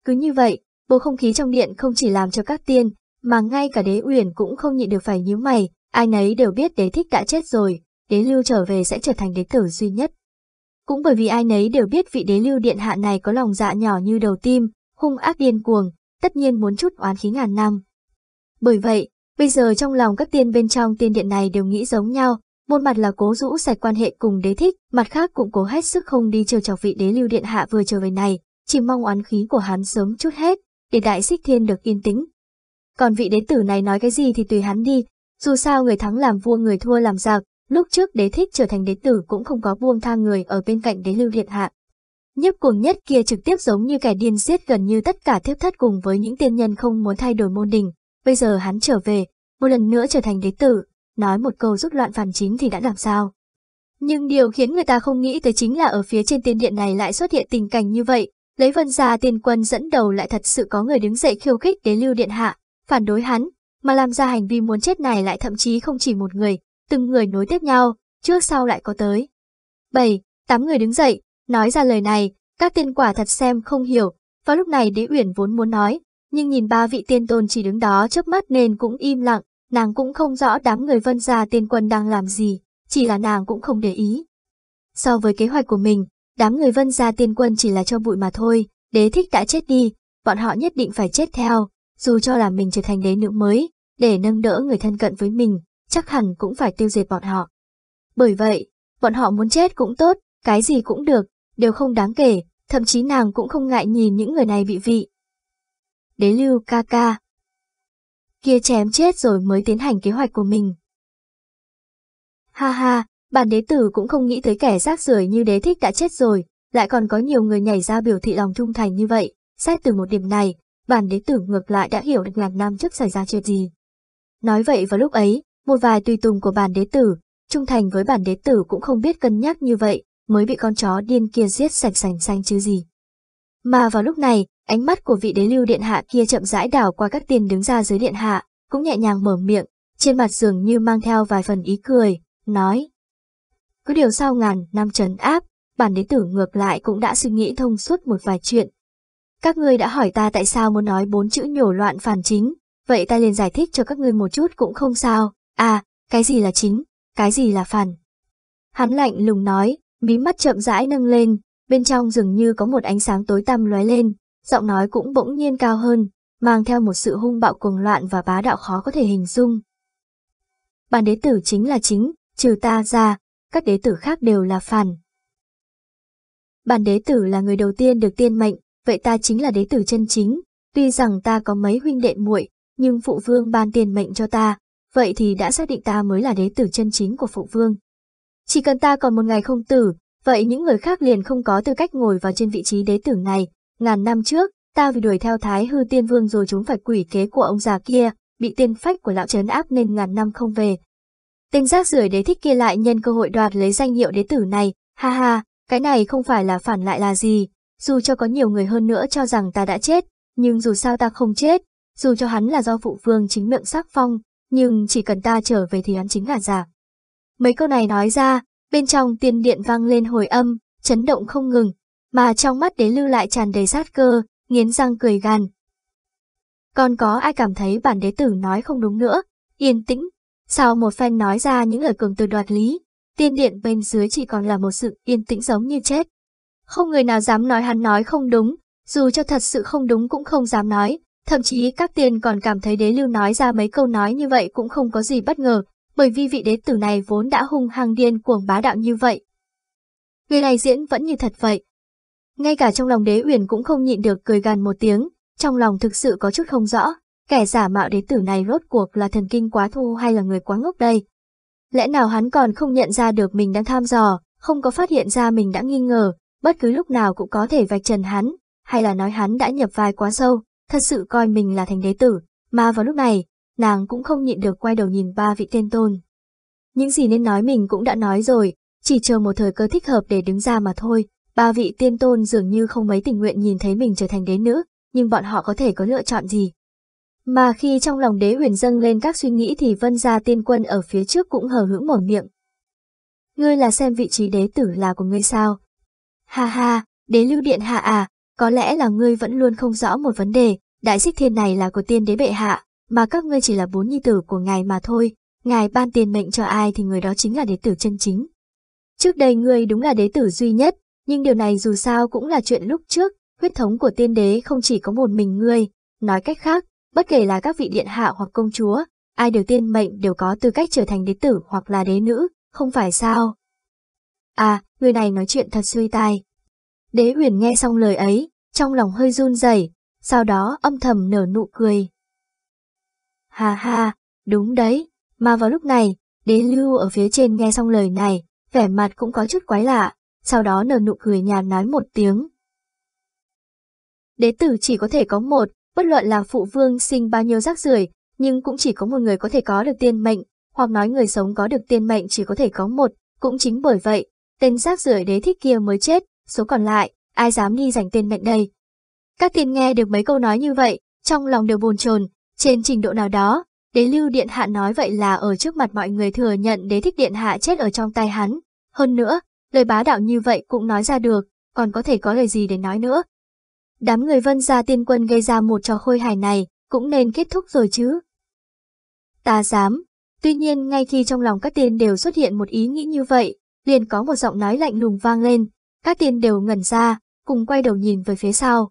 Cứ như vậy, bầu không khí trong điện không chỉ làm cho các tiên, mà ngay cả đế uyển cũng không nhịn được phải nhíu mày, ai nấy đều biết đế thích đã chết rồi, đế lưu trở về sẽ trở thành đế tử duy nhất. Cũng bởi vì ai nấy đều biết vị đế lưu điện hạ này có lòng dạ nhỏ như đầu tim, hung ác điên cuồng, tất nhiên muốn chút oán khí ngàn năm. Bởi vậy, bây giờ trong lòng các tiên bên trong tiên điện này đều nghĩ giống nhau, một mặt là cố rũ sạch quan hệ cùng đế thích, mặt khác cũng cố hết sức không đi trêu chọc vị đế lưu điện hạ vừa trở về này, chỉ mong oán khí của hắn sớm chút hết, để đại xích thiên được yên tĩnh. Còn vị đế tử này nói cái gì thì tùy hắn đi, dù sao người thắng làm vua người thua làm giặc, lúc trước đế thích trở thành đế tử cũng không có buông tha người ở bên cạnh đế lưu điện hạ. Nhấp cuồng nhất kia trực tiếp giống như kẻ điên giết gần như tất cả thiếp thất cùng với những tiên nhân không muốn thay đổi môn đình, bây giờ hắn trở về, một lần nữa trở thành đế tử, nói một câu rút loạn phản chính thì đã làm sao. Nhưng điều khiến người ta không nghĩ tới chính là ở phía trên tiên điện này lại xuất hiện tình cảnh như vậy, lấy vân gia tiên quân dẫn đầu lại thật sự có người đứng dậy khiêu khích đế lưu điện hạ, phản đối hắn, mà làm ra hành vi muốn chết này lại thậm chí không chỉ một người, từng người nối tiếp nhau, trước sau lại có tới. 7. Tám người đứng dậy, nói ra lời này, các tiên quả thật xem không hiểu, vào lúc này đế uyển vốn muốn nói, nhưng nhìn ba vị tiên tôn chỉ đứng đó chớp mắt nên cũng im lặng, Nàng cũng không rõ đám người vân gia tiên quân đang làm gì, chỉ là nàng cũng không để ý. So với kế hoạch của mình, đám người vân gia tiên quân chỉ là cho bụi mà thôi, đế thích đã chết đi, bọn họ nhất định phải chết theo, dù cho là mình trở thành đế nữ mới, để nâng đỡ người thân cận với mình, chắc hẳn cũng phải tiêu diệt bọn họ. Bởi vậy, bọn họ muốn chết cũng tốt, cái gì cũng được, đều không đáng kể, thậm chí nàng cũng không ngại nhìn những người này bị vị. Đế lưu ca ca, kia chém chết rồi mới tiến hành kế hoạch của mình. Ha ha, bản đế tử cũng không nghĩ tới kẻ rác rưởi như đế thích đã chết rồi, lại còn có nhiều người nhảy ra biểu thị lòng trung thành như vậy, xét từ một điểm này, bản đế tử ngược lại đã hiểu được ngàn năm trước xảy ra chuyện gì. Nói vậy vào lúc ấy, một vài tùy tùng của bản đế tử, trung thành với bản đế tử cũng không biết cân nhắc như vậy, mới bị con chó điên kia giết sạch sành xanh chứ gì. Mà vào lúc này, Ánh mắt của vị đế lưu điện hạ kia chậm rãi đảo qua các tiền đứng ra dưới điện hạ, cũng nhẹ nhàng mở miệng, trên mặt dường như mang theo vài phần ý cười, nói. Cứ điều sau ngàn năm trấn áp, bản đế tử ngược lại cũng đã suy nghĩ thông suốt một vài chuyện. Các ngươi đã hỏi ta tại sao muốn nói bốn chữ nhổ loạn phản chính, vậy ta liền giải thích cho các ngươi một chút cũng không sao, à, cái gì là chính, cái gì là phản. Hắn lạnh lùng nói, mí mắt chậm rãi nâng lên, bên trong dường như có một ánh sáng tối tăm lóe lên, giọng nói cũng bỗng nhiên cao hơn, mang theo một sự hung bạo cuồng loạn và bá đạo khó có thể hình dung. Bản đế tử chính là chính, trừ ta ra, các đế tử khác đều là phản. Bản đế tử là người đầu tiên được tiên mệnh, vậy ta chính là đế tử chân chính, tuy rằng ta có mấy huynh đệ muội, nhưng phụ vương ban tiên mệnh cho ta, vậy thì đã xác định ta mới là đế tử chân chính của phụ vương. Chỉ cần ta còn một ngày không tử, vậy những người khác liền không có tư cách ngồi vào trên vị trí đế tử này, Ngàn năm trước, ta vì đuổi theo Thái Hư Tiên Vương rồi chúng phải quỷ kế của ông già kia, bị tiên phách của lão trấn áp nên ngàn năm không về. Tên giác rưởi đế thích kia lại nhân cơ hội đoạt lấy danh hiệu đế tử này, ha ha, cái này không phải là phản lại là gì, dù cho có nhiều người hơn nữa cho rằng ta đã chết, nhưng dù sao ta không chết, dù cho hắn là do phụ vương chính miệng sắc phong, nhưng chỉ cần ta trở về thì hắn chính là giả. Mấy câu này nói ra, bên trong tiên điện vang lên hồi âm, chấn động không ngừng, mà trong mắt đế lưu lại tràn đầy sát cơ, nghiến răng cười gằn. Còn có ai cảm thấy bản đế tử nói không đúng nữa, yên tĩnh, sau một phen nói ra những lời cường từ đoạt lý, tiên điện bên dưới chỉ còn là một sự yên tĩnh giống như chết. Không người nào dám nói hắn nói không đúng, dù cho thật sự không đúng cũng không dám nói, thậm chí các tiên còn cảm thấy đế lưu nói ra mấy câu nói như vậy cũng không có gì bất ngờ, bởi vì vị đế tử này vốn đã hung hăng điên cuồng bá đạo như vậy. Người này diễn vẫn như thật vậy, ngay cả trong lòng đế uyển cũng không nhịn được cười gằn một tiếng, trong lòng thực sự có chút không rõ, kẻ giả mạo đế tử này rốt cuộc là thần kinh quá thu hay là người quá ngốc đây. Lẽ nào hắn còn không nhận ra được mình đang tham dò, không có phát hiện ra mình đã nghi ngờ, bất cứ lúc nào cũng có thể vạch trần hắn, hay là nói hắn đã nhập vai quá sâu, thật sự coi mình là thành đế tử, mà vào lúc này, nàng cũng không nhịn được quay đầu nhìn ba vị tên tôn. Những gì nên nói mình cũng đã nói rồi, chỉ chờ một thời cơ thích hợp để đứng ra mà thôi. Ba vị tiên tôn dường như không mấy tình nguyện nhìn thấy mình trở thành đế nữ, nhưng bọn họ có thể có lựa chọn gì. Mà khi trong lòng đế huyền dâng lên các suy nghĩ thì vân gia tiên quân ở phía trước cũng hờ hững mở miệng. Ngươi là xem vị trí đế tử là của ngươi sao? Ha ha, đế lưu điện hạ à, có lẽ là ngươi vẫn luôn không rõ một vấn đề, đại xích thiên này là của tiên đế bệ hạ, mà các ngươi chỉ là bốn nhi tử của ngài mà thôi, ngài ban tiền mệnh cho ai thì người đó chính là đế tử chân chính. Trước đây ngươi đúng là đế tử duy nhất, nhưng điều này dù sao cũng là chuyện lúc trước, huyết thống của tiên đế không chỉ có một mình ngươi, nói cách khác, bất kể là các vị điện hạ hoặc công chúa, ai đều tiên mệnh đều có tư cách trở thành đế tử hoặc là đế nữ, không phải sao? À, người này nói chuyện thật suy tai. Đế huyền nghe xong lời ấy, trong lòng hơi run rẩy, sau đó âm thầm nở nụ cười. hà hà đúng đấy, mà vào lúc này, đế lưu ở phía trên nghe xong lời này, vẻ mặt cũng có chút quái lạ, sau đó nở nụ cười nhàn nói một tiếng. Đế tử chỉ có thể có một, bất luận là phụ vương sinh bao nhiêu rác rưởi, nhưng cũng chỉ có một người có thể có được tiên mệnh, hoặc nói người sống có được tiên mệnh chỉ có thể có một, cũng chính bởi vậy, tên rác rưởi đế thích kia mới chết, số còn lại, ai dám đi giành tiên mệnh đây. Các tiên nghe được mấy câu nói như vậy, trong lòng đều buồn chồn, trên trình độ nào đó, đế lưu điện hạ nói vậy là ở trước mặt mọi người thừa nhận đế thích điện hạ chết ở trong tay hắn. Hơn nữa, lời bá đạo như vậy cũng nói ra được, còn có thể có lời gì để nói nữa. Đám người vân gia tiên quân gây ra một trò khôi hài này, cũng nên kết thúc rồi chứ. Ta dám, tuy nhiên ngay khi trong lòng các tiên đều xuất hiện một ý nghĩ như vậy, liền có một giọng nói lạnh lùng vang lên, các tiên đều ngẩn ra, cùng quay đầu nhìn về phía sau.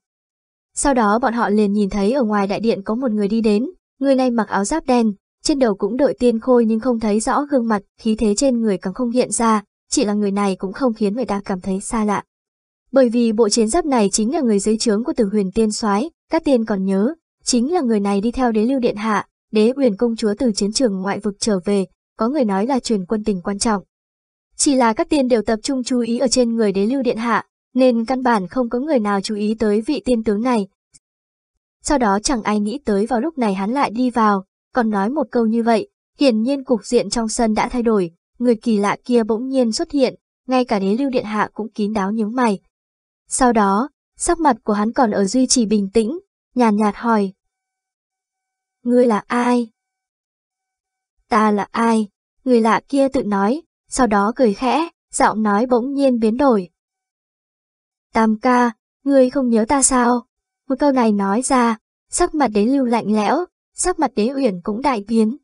Sau đó bọn họ liền nhìn thấy ở ngoài đại điện có một người đi đến, người này mặc áo giáp đen, trên đầu cũng đội tiên khôi nhưng không thấy rõ gương mặt, khí thế trên người càng không hiện ra, chỉ là người này cũng không khiến người ta cảm thấy xa lạ. Bởi vì bộ chiến giáp này chính là người dưới trướng của tử huyền tiên soái các tiên còn nhớ, chính là người này đi theo đế lưu điện hạ, đế huyền công chúa từ chiến trường ngoại vực trở về, có người nói là truyền quân tình quan trọng. Chỉ là các tiên đều tập trung chú ý ở trên người đế lưu điện hạ, nên căn bản không có người nào chú ý tới vị tiên tướng này. Sau đó chẳng ai nghĩ tới vào lúc này hắn lại đi vào, còn nói một câu như vậy, hiển nhiên cục diện trong sân đã thay đổi, Người kỳ lạ kia bỗng nhiên xuất hiện, ngay cả đế lưu điện hạ cũng kín đáo nhướng mày. Sau đó, sắc mặt của hắn còn ở duy trì bình tĩnh, nhàn nhạt, nhạt hỏi. Ngươi là ai? Ta là ai? Người lạ kia tự nói, sau đó cười khẽ, giọng nói bỗng nhiên biến đổi. Tam ca, ngươi không nhớ ta sao? Một câu này nói ra, sắc mặt đế lưu lạnh lẽo, sắc mặt đế uyển cũng đại biến.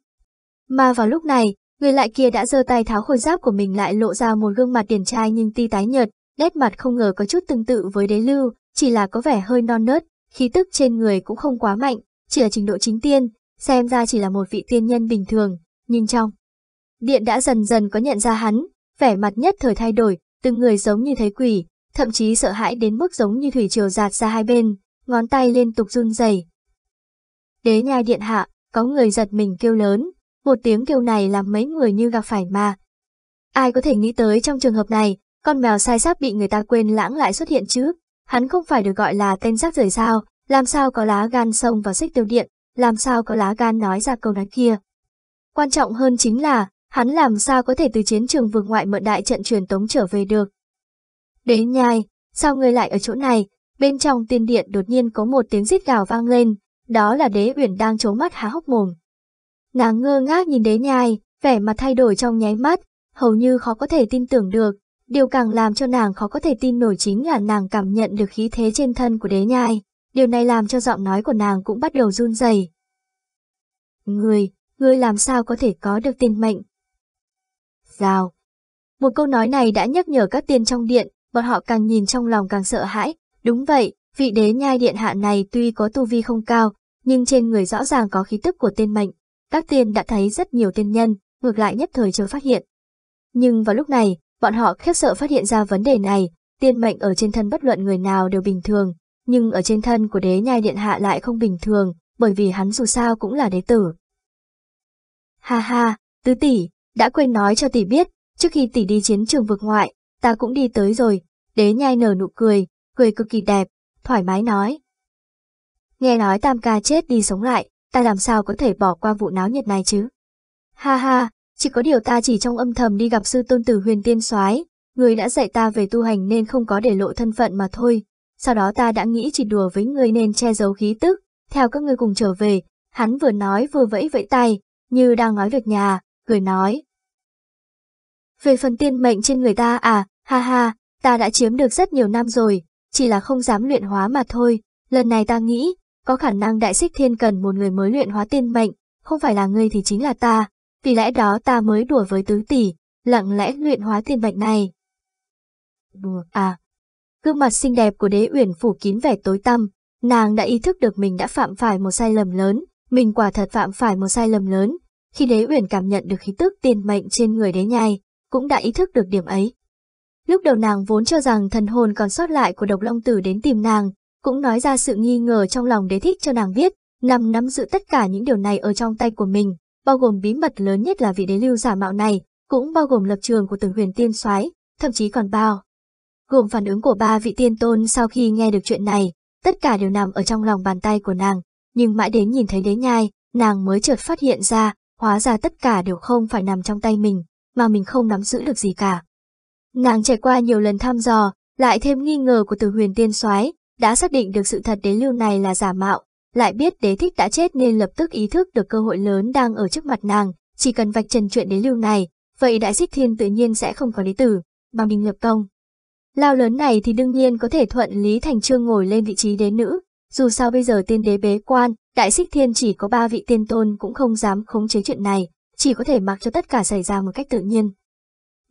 Mà vào lúc này, Người lại kia đã giơ tay tháo khôi giáp của mình lại lộ ra một gương mặt điển trai nhưng ti tái nhợt, nét mặt không ngờ có chút tương tự với đế lưu, chỉ là có vẻ hơi non nớt, khí tức trên người cũng không quá mạnh, chỉ là trình độ chính tiên, xem ra chỉ là một vị tiên nhân bình thường, nhưng trong. Điện đã dần dần có nhận ra hắn, vẻ mặt nhất thời thay đổi, từng người giống như thấy quỷ, thậm chí sợ hãi đến mức giống như thủy triều giạt ra hai bên, ngón tay liên tục run rẩy. Đế nhai điện hạ, có người giật mình kêu lớn, một tiếng kêu này làm mấy người như gặp phải ma. Ai có thể nghĩ tới trong trường hợp này, con mèo sai sáp bị người ta quên lãng lại xuất hiện chứ? Hắn không phải được gọi là tên rác rưởi sao, làm sao có lá gan xông vào xích tiêu điện, làm sao có lá gan nói ra câu nói kia. Quan trọng hơn chính là, hắn làm sao có thể từ chiến trường vượt ngoại mượn đại trận truyền tống trở về được. đế nhai, sao người lại ở chỗ này, bên trong tiên điện đột nhiên có một tiếng rít gào vang lên, đó là đế uyển đang trốn mắt há hốc mồm. Nàng ngơ ngác nhìn đế nhai, vẻ mặt thay đổi trong nháy mắt, hầu như khó có thể tin tưởng được. Điều càng làm cho nàng khó có thể tin nổi chính là nàng cảm nhận được khí thế trên thân của đế nhai. Điều này làm cho giọng nói của nàng cũng bắt đầu run rẩy. Người, người làm sao có thể có được tiên mệnh? Rào. Một câu nói này đã nhắc nhở các tiên trong điện, bọn họ càng nhìn trong lòng càng sợ hãi. Đúng vậy, vị đế nhai điện hạ này tuy có tu vi không cao, nhưng trên người rõ ràng có khí tức của tiên mệnh. Các tiên đã thấy rất nhiều tiên nhân, ngược lại nhất thời chưa phát hiện. Nhưng vào lúc này, bọn họ khiếp sợ phát hiện ra vấn đề này, tiên mệnh ở trên thân bất luận người nào đều bình thường, nhưng ở trên thân của đế nhai điện hạ lại không bình thường, bởi vì hắn dù sao cũng là đế tử. Ha ha, tứ tỷ, đã quên nói cho tỷ biết, trước khi tỷ đi chiến trường vực ngoại, ta cũng đi tới rồi, đế nhai nở nụ cười, cười cực kỳ đẹp, thoải mái nói. Nghe nói tam ca chết đi sống lại, ta làm sao có thể bỏ qua vụ náo nhiệt này chứ? Ha ha, chỉ có điều ta chỉ trong âm thầm đi gặp sư tôn tử huyền tiên soái người đã dạy ta về tu hành nên không có để lộ thân phận mà thôi. Sau đó ta đã nghĩ chỉ đùa với người nên che giấu khí tức, theo các ngươi cùng trở về, hắn vừa nói vừa vẫy vẫy tay, như đang nói việc nhà, cười nói. Về phần tiên mệnh trên người ta à, ha ha, ta đã chiếm được rất nhiều năm rồi, chỉ là không dám luyện hóa mà thôi, lần này ta nghĩ, có khả năng đại xích thiên cần một người mới luyện hóa tiên mệnh, không phải là ngươi thì chính là ta, vì lẽ đó ta mới đùa với tứ tỷ, lặng lẽ luyện hóa tiên mệnh này. Đùa à? Gương mặt xinh đẹp của đế uyển phủ kín vẻ tối tăm, nàng đã ý thức được mình đã phạm phải một sai lầm lớn, mình quả thật phạm phải một sai lầm lớn, khi đế uyển cảm nhận được khí tức tiên mệnh trên người đế nhai, cũng đã ý thức được điểm ấy. Lúc đầu nàng vốn cho rằng thần hồn còn sót lại của độc long tử đến tìm nàng, cũng nói ra sự nghi ngờ trong lòng đế thích cho nàng biết, nằm nắm giữ tất cả những điều này ở trong tay của mình, bao gồm bí mật lớn nhất là vị đế lưu giả mạo này, cũng bao gồm lập trường của từng huyền tiên soái, thậm chí còn bao gồm phản ứng của ba vị tiên tôn sau khi nghe được chuyện này, tất cả đều nằm ở trong lòng bàn tay của nàng, nhưng mãi đến nhìn thấy đế nhai, nàng mới chợt phát hiện ra, hóa ra tất cả đều không phải nằm trong tay mình, mà mình không nắm giữ được gì cả. Nàng trải qua nhiều lần thăm dò, lại thêm nghi ngờ của từ huyền tiên soái đã xác định được sự thật đế lưu này là giả mạo, lại biết đế thích đã chết nên lập tức ý thức được cơ hội lớn đang ở trước mặt nàng, chỉ cần vạch trần chuyện đế lưu này, vậy đại xích thiên tự nhiên sẽ không có lý tử, mà bình lập công. Lao lớn này thì đương nhiên có thể thuận Lý Thành Trương ngồi lên vị trí đế nữ, dù sao bây giờ tiên đế bế quan, đại xích thiên chỉ có ba vị tiên tôn cũng không dám khống chế chuyện này, chỉ có thể mặc cho tất cả xảy ra một cách tự nhiên.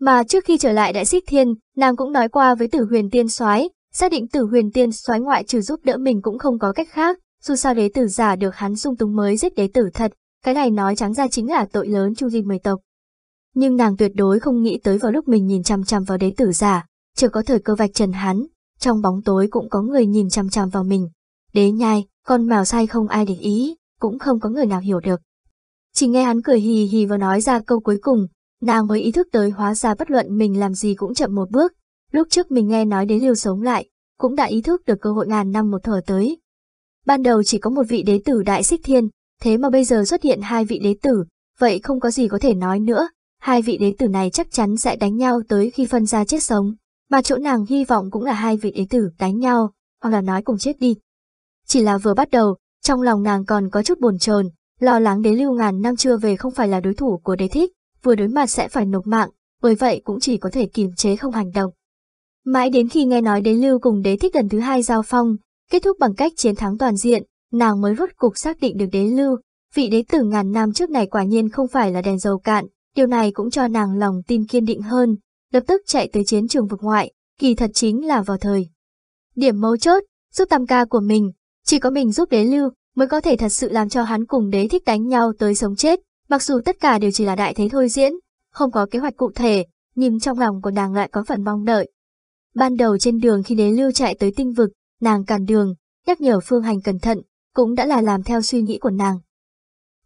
Mà trước khi trở lại đại xích thiên, nàng cũng nói qua với tử huyền tiên soái Xác định tử huyền tiên soái ngoại trừ giúp đỡ mình cũng không có cách khác, dù sao đế tử giả được hắn sung túng mới giết đế tử thật, cái này nói trắng ra chính là tội lớn chu di mười tộc. Nhưng nàng tuyệt đối không nghĩ tới vào lúc mình nhìn chằm chằm vào đế tử giả, chưa có thời cơ vạch trần hắn, trong bóng tối cũng có người nhìn chằm chằm vào mình. Đế nhai, con mèo sai không ai để ý, cũng không có người nào hiểu được. Chỉ nghe hắn cười hì hì và nói ra câu cuối cùng, nàng mới ý thức tới hóa ra bất luận mình làm gì cũng chậm một bước, Lúc trước mình nghe nói đến lưu sống lại, cũng đã ý thức được cơ hội ngàn năm một thở tới. Ban đầu chỉ có một vị đế tử đại xích thiên, thế mà bây giờ xuất hiện hai vị đế tử, vậy không có gì có thể nói nữa, hai vị đế tử này chắc chắn sẽ đánh nhau tới khi phân ra chết sống, mà chỗ nàng hy vọng cũng là hai vị đế tử đánh nhau, hoặc là nói cùng chết đi. Chỉ là vừa bắt đầu, trong lòng nàng còn có chút buồn chồn, lo lắng đế lưu ngàn năm chưa về không phải là đối thủ của đế thích, vừa đối mặt sẽ phải nộp mạng, bởi vậy cũng chỉ có thể kiềm chế không hành động. Mãi đến khi nghe nói đến lưu cùng đế thích lần thứ hai giao phong, kết thúc bằng cách chiến thắng toàn diện, nàng mới rốt cục xác định được đế lưu, vị đế tử ngàn năm trước này quả nhiên không phải là đèn dầu cạn, điều này cũng cho nàng lòng tin kiên định hơn, lập tức chạy tới chiến trường vực ngoại, kỳ thật chính là vào thời. Điểm mấu chốt, giúp tam ca của mình, chỉ có mình giúp đế lưu mới có thể thật sự làm cho hắn cùng đế thích đánh nhau tới sống chết, mặc dù tất cả đều chỉ là đại thế thôi diễn, không có kế hoạch cụ thể, nhưng trong lòng của nàng lại có phần mong đợi. Ban đầu trên đường khi đế lưu chạy tới tinh vực, nàng cản đường, nhắc nhở phương hành cẩn thận, cũng đã là làm theo suy nghĩ của nàng.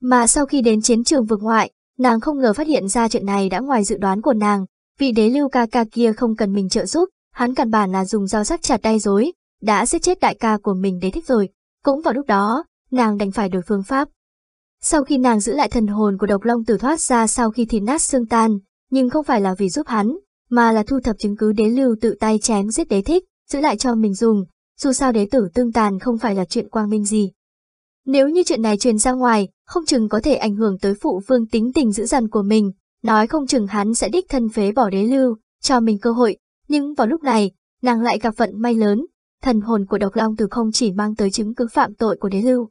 Mà sau khi đến chiến trường vực ngoại, nàng không ngờ phát hiện ra chuyện này đã ngoài dự đoán của nàng, vị đế lưu ca ca kia không cần mình trợ giúp, hắn cản bản là dùng dao sắc chặt tay dối, đã giết chết đại ca của mình đế thích rồi. Cũng vào lúc đó, nàng đành phải đổi phương pháp. Sau khi nàng giữ lại thần hồn của độc long tử thoát ra sau khi thì nát xương tan, nhưng không phải là vì giúp hắn, mà là thu thập chứng cứ đế lưu tự tay chém giết đế thích, giữ lại cho mình dùng, dù sao đế tử tương tàn không phải là chuyện quang minh gì. Nếu như chuyện này truyền ra ngoài, không chừng có thể ảnh hưởng tới phụ vương tính tình dữ dằn của mình, nói không chừng hắn sẽ đích thân phế bỏ đế lưu, cho mình cơ hội, nhưng vào lúc này, nàng lại gặp vận may lớn, thần hồn của độc long tử không chỉ mang tới chứng cứ phạm tội của đế lưu.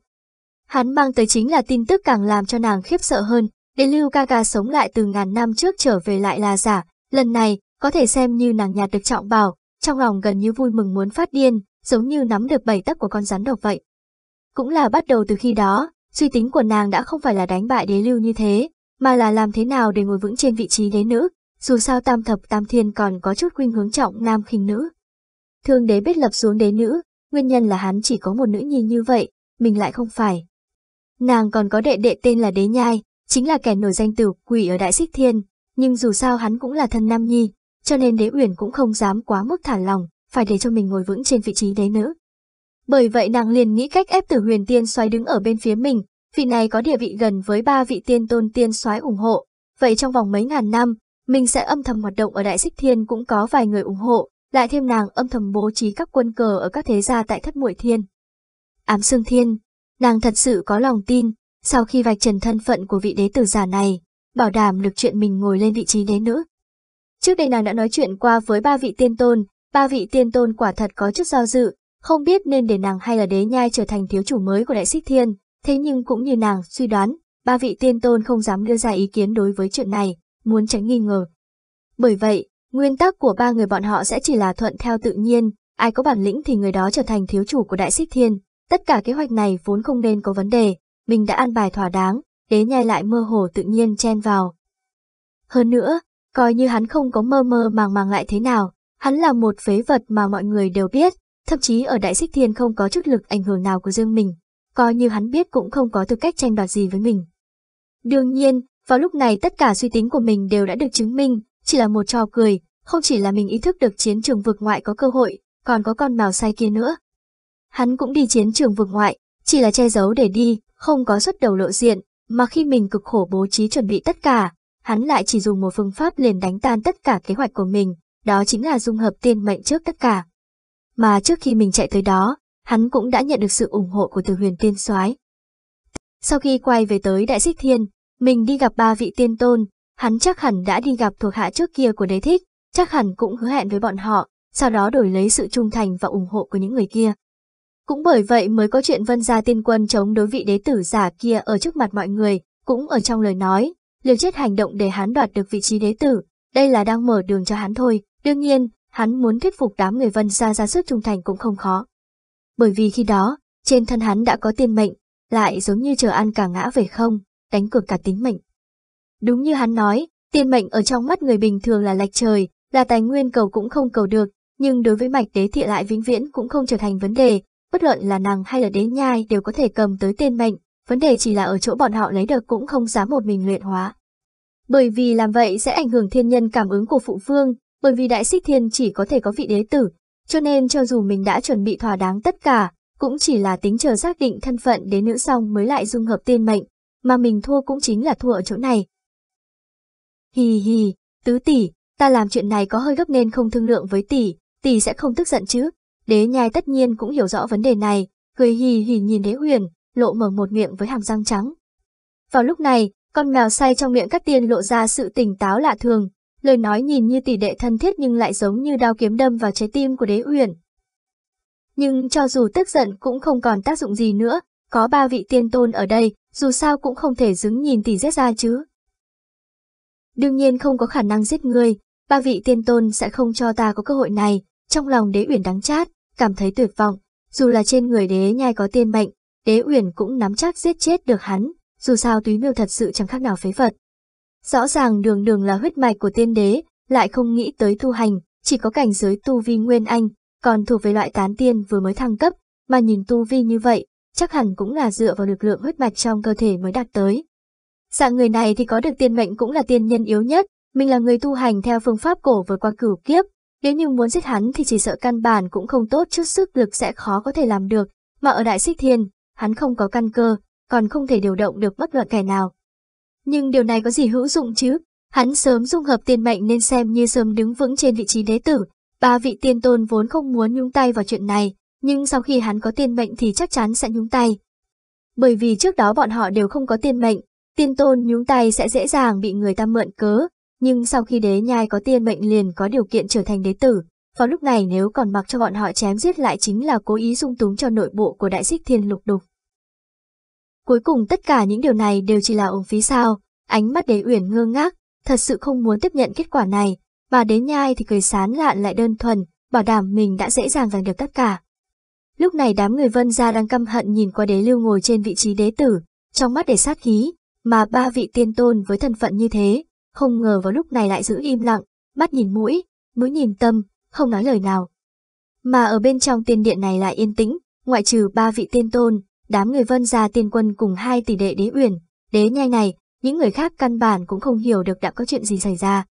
Hắn mang tới chính là tin tức càng làm cho nàng khiếp sợ hơn, đế lưu ca ca sống lại từ ngàn năm trước trở về lại là giả, lần này, có thể xem như nàng nhà được trọng bảo, trong lòng gần như vui mừng muốn phát điên, giống như nắm được bảy tấc của con rắn độc vậy. Cũng là bắt đầu từ khi đó, suy tính của nàng đã không phải là đánh bại đế lưu như thế, mà là làm thế nào để ngồi vững trên vị trí đế nữ, dù sao tam thập tam thiên còn có chút khuynh hướng trọng nam khinh nữ. Thương đế biết lập xuống đế nữ, nguyên nhân là hắn chỉ có một nữ nhi như vậy, mình lại không phải. Nàng còn có đệ đệ tên là đế nhai, chính là kẻ nổi danh tử quỷ ở Đại Xích Thiên, nhưng dù sao hắn cũng là thân nam nhi, cho nên đế uyển cũng không dám quá mức thả lòng, phải để cho mình ngồi vững trên vị trí đấy nữa. Bởi vậy nàng liền nghĩ cách ép tử huyền tiên xoáy đứng ở bên phía mình, vị này có địa vị gần với ba vị tiên tôn tiên soái ủng hộ, vậy trong vòng mấy ngàn năm, mình sẽ âm thầm hoạt động ở Đại Xích Thiên cũng có vài người ủng hộ, lại thêm nàng âm thầm bố trí các quân cờ ở các thế gia tại Thất Muội Thiên. Ám Sương Thiên, nàng thật sự có lòng tin, sau khi vạch trần thân phận của vị đế tử giả này, bảo đảm được chuyện mình ngồi lên vị trí đế nữa. Trước đây nàng đã nói chuyện qua với ba vị tiên tôn, ba vị tiên tôn quả thật có chút giao dự, không biết nên để nàng hay là đế nhai trở thành thiếu chủ mới của đại Sích thiên, thế nhưng cũng như nàng suy đoán, ba vị tiên tôn không dám đưa ra ý kiến đối với chuyện này, muốn tránh nghi ngờ. Bởi vậy, nguyên tắc của ba người bọn họ sẽ chỉ là thuận theo tự nhiên, ai có bản lĩnh thì người đó trở thành thiếu chủ của đại Sích thiên, tất cả kế hoạch này vốn không nên có vấn đề, mình đã an bài thỏa đáng, đế nhai lại mơ hồ tự nhiên chen vào. Hơn nữa, Coi như hắn không có mơ mơ màng màng lại thế nào, hắn là một phế vật mà mọi người đều biết, thậm chí ở Đại Xích Thiên không có chút lực ảnh hưởng nào của riêng mình, coi như hắn biết cũng không có tư cách tranh đoạt gì với mình. Đương nhiên, vào lúc này tất cả suy tính của mình đều đã được chứng minh, chỉ là một trò cười, không chỉ là mình ý thức được chiến trường vực ngoại có cơ hội, còn có con mèo sai kia nữa. Hắn cũng đi chiến trường vực ngoại, chỉ là che giấu để đi, không có xuất đầu lộ diện, mà khi mình cực khổ bố trí chuẩn bị tất cả, hắn lại chỉ dùng một phương pháp liền đánh tan tất cả kế hoạch của mình, đó chính là dung hợp tiên mệnh trước tất cả. Mà trước khi mình chạy tới đó, hắn cũng đã nhận được sự ủng hộ của từ huyền tiên soái. Sau khi quay về tới Đại Xích Thiên, mình đi gặp ba vị tiên tôn, hắn chắc hẳn đã đi gặp thuộc hạ trước kia của đế thích, chắc hẳn cũng hứa hẹn với bọn họ, sau đó đổi lấy sự trung thành và ủng hộ của những người kia. Cũng bởi vậy mới có chuyện vân gia tiên quân chống đối vị đế tử giả kia ở trước mặt mọi người, cũng ở trong lời nói, liều chết hành động để hắn đoạt được vị trí đế tử, đây là đang mở đường cho hắn thôi, đương nhiên, hắn muốn thuyết phục đám người vân ra ra sức trung thành cũng không khó. Bởi vì khi đó, trên thân hắn đã có tiên mệnh, lại giống như chờ ăn cả ngã về không, đánh cược cả tính mệnh. Đúng như hắn nói, tiên mệnh ở trong mắt người bình thường là lạch trời, là tài nguyên cầu cũng không cầu được, nhưng đối với mạch đế thị lại vĩnh viễn cũng không trở thành vấn đề, bất luận là nàng hay là đế nhai đều có thể cầm tới tiên mệnh, vấn đề chỉ là ở chỗ bọn họ lấy được cũng không dám một mình luyện hóa. Bởi vì làm vậy sẽ ảnh hưởng thiên nhân cảm ứng của phụ vương, bởi vì đại xích thiên chỉ có thể có vị đế tử, cho nên cho dù mình đã chuẩn bị thỏa đáng tất cả, cũng chỉ là tính chờ xác định thân phận đế nữ xong mới lại dung hợp tiên mệnh, mà mình thua cũng chính là thua ở chỗ này. Hì hì, tứ tỷ, ta làm chuyện này có hơi gấp nên không thương lượng với tỷ, tỷ sẽ không tức giận chứ. Đế nhai tất nhiên cũng hiểu rõ vấn đề này, cười hì hì nhìn đế huyền, lộ mở một miệng với hàm răng trắng. Vào lúc này, con mèo say trong miệng cắt tiên lộ ra sự tỉnh táo lạ thường, lời nói nhìn như tỷ đệ thân thiết nhưng lại giống như đao kiếm đâm vào trái tim của đế uyển. Nhưng cho dù tức giận cũng không còn tác dụng gì nữa, có ba vị tiên tôn ở đây, dù sao cũng không thể dứng nhìn tỷ giết ra chứ. Đương nhiên không có khả năng giết người, ba vị tiên tôn sẽ không cho ta có cơ hội này, trong lòng đế uyển đắng chát, cảm thấy tuyệt vọng, dù là trên người đế nhai có tiên mệnh, Đế Uyển cũng nắm chắc giết chết được hắn, dù sao túy miêu thật sự chẳng khác nào phế vật. Rõ ràng đường đường là huyết mạch của tiên đế, lại không nghĩ tới tu hành, chỉ có cảnh giới tu vi nguyên anh, còn thuộc về loại tán tiên vừa mới thăng cấp, mà nhìn tu vi như vậy, chắc hẳn cũng là dựa vào lực lượng huyết mạch trong cơ thể mới đạt tới. Dạng người này thì có được tiên mệnh cũng là tiên nhân yếu nhất, mình là người tu hành theo phương pháp cổ vừa qua cửu kiếp, nếu như muốn giết hắn thì chỉ sợ căn bản cũng không tốt chút sức lực sẽ khó có thể làm được, mà ở Đại sích Thiên, hắn không có căn cơ, còn không thể điều động được bất luận kẻ nào. Nhưng điều này có gì hữu dụng chứ? Hắn sớm dung hợp tiên mệnh nên xem như sớm đứng vững trên vị trí đế tử. Ba vị tiên tôn vốn không muốn nhúng tay vào chuyện này, nhưng sau khi hắn có tiên mệnh thì chắc chắn sẽ nhúng tay. Bởi vì trước đó bọn họ đều không có tiên mệnh, tiên tôn nhúng tay sẽ dễ dàng bị người ta mượn cớ, nhưng sau khi đế nhai có tiên mệnh liền có điều kiện trở thành đế tử. Vào lúc này nếu còn mặc cho bọn họ chém giết lại chính là cố ý dung túng cho nội bộ của đại xích thiên lục đục. Cuối cùng tất cả những điều này đều chỉ là ống phí sao, ánh mắt đế uyển ngơ ngác, thật sự không muốn tiếp nhận kết quả này, bà đến nhai thì cười sán lạn lại đơn thuần, bảo đảm mình đã dễ dàng giành được tất cả. Lúc này đám người vân gia đang căm hận nhìn qua đế lưu ngồi trên vị trí đế tử, trong mắt để sát khí, mà ba vị tiên tôn với thân phận như thế, không ngờ vào lúc này lại giữ im lặng, mắt nhìn mũi, mũi nhìn tâm, không nói lời nào. Mà ở bên trong tiên điện này lại yên tĩnh, ngoại trừ ba vị tiên tôn, Đám người vân gia tiên quân cùng hai tỷ đệ đế uyển, đế nhai này, những người khác căn bản cũng không hiểu được đã có chuyện gì xảy ra.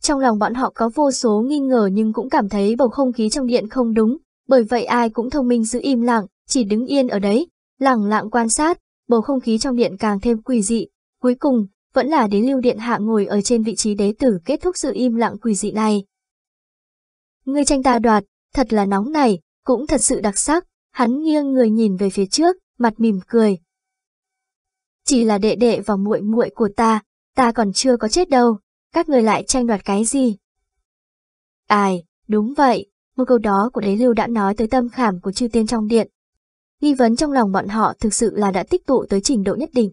Trong lòng bọn họ có vô số nghi ngờ nhưng cũng cảm thấy bầu không khí trong điện không đúng, bởi vậy ai cũng thông minh giữ im lặng, chỉ đứng yên ở đấy, lẳng lặng quan sát, bầu không khí trong điện càng thêm quỷ dị. Cuối cùng, vẫn là đến lưu điện hạ ngồi ở trên vị trí đế tử kết thúc sự im lặng quỷ dị này. Người tranh ta đoạt, thật là nóng này, cũng thật sự đặc sắc, hắn nghiêng người nhìn về phía trước, mặt mỉm cười. Chỉ là đệ đệ và muội muội của ta, ta còn chưa có chết đâu, các người lại tranh đoạt cái gì? Ai, đúng vậy, một câu đó của đế lưu đã nói tới tâm khảm của chư tiên trong điện. Nghi vấn trong lòng bọn họ thực sự là đã tích tụ tới trình độ nhất định.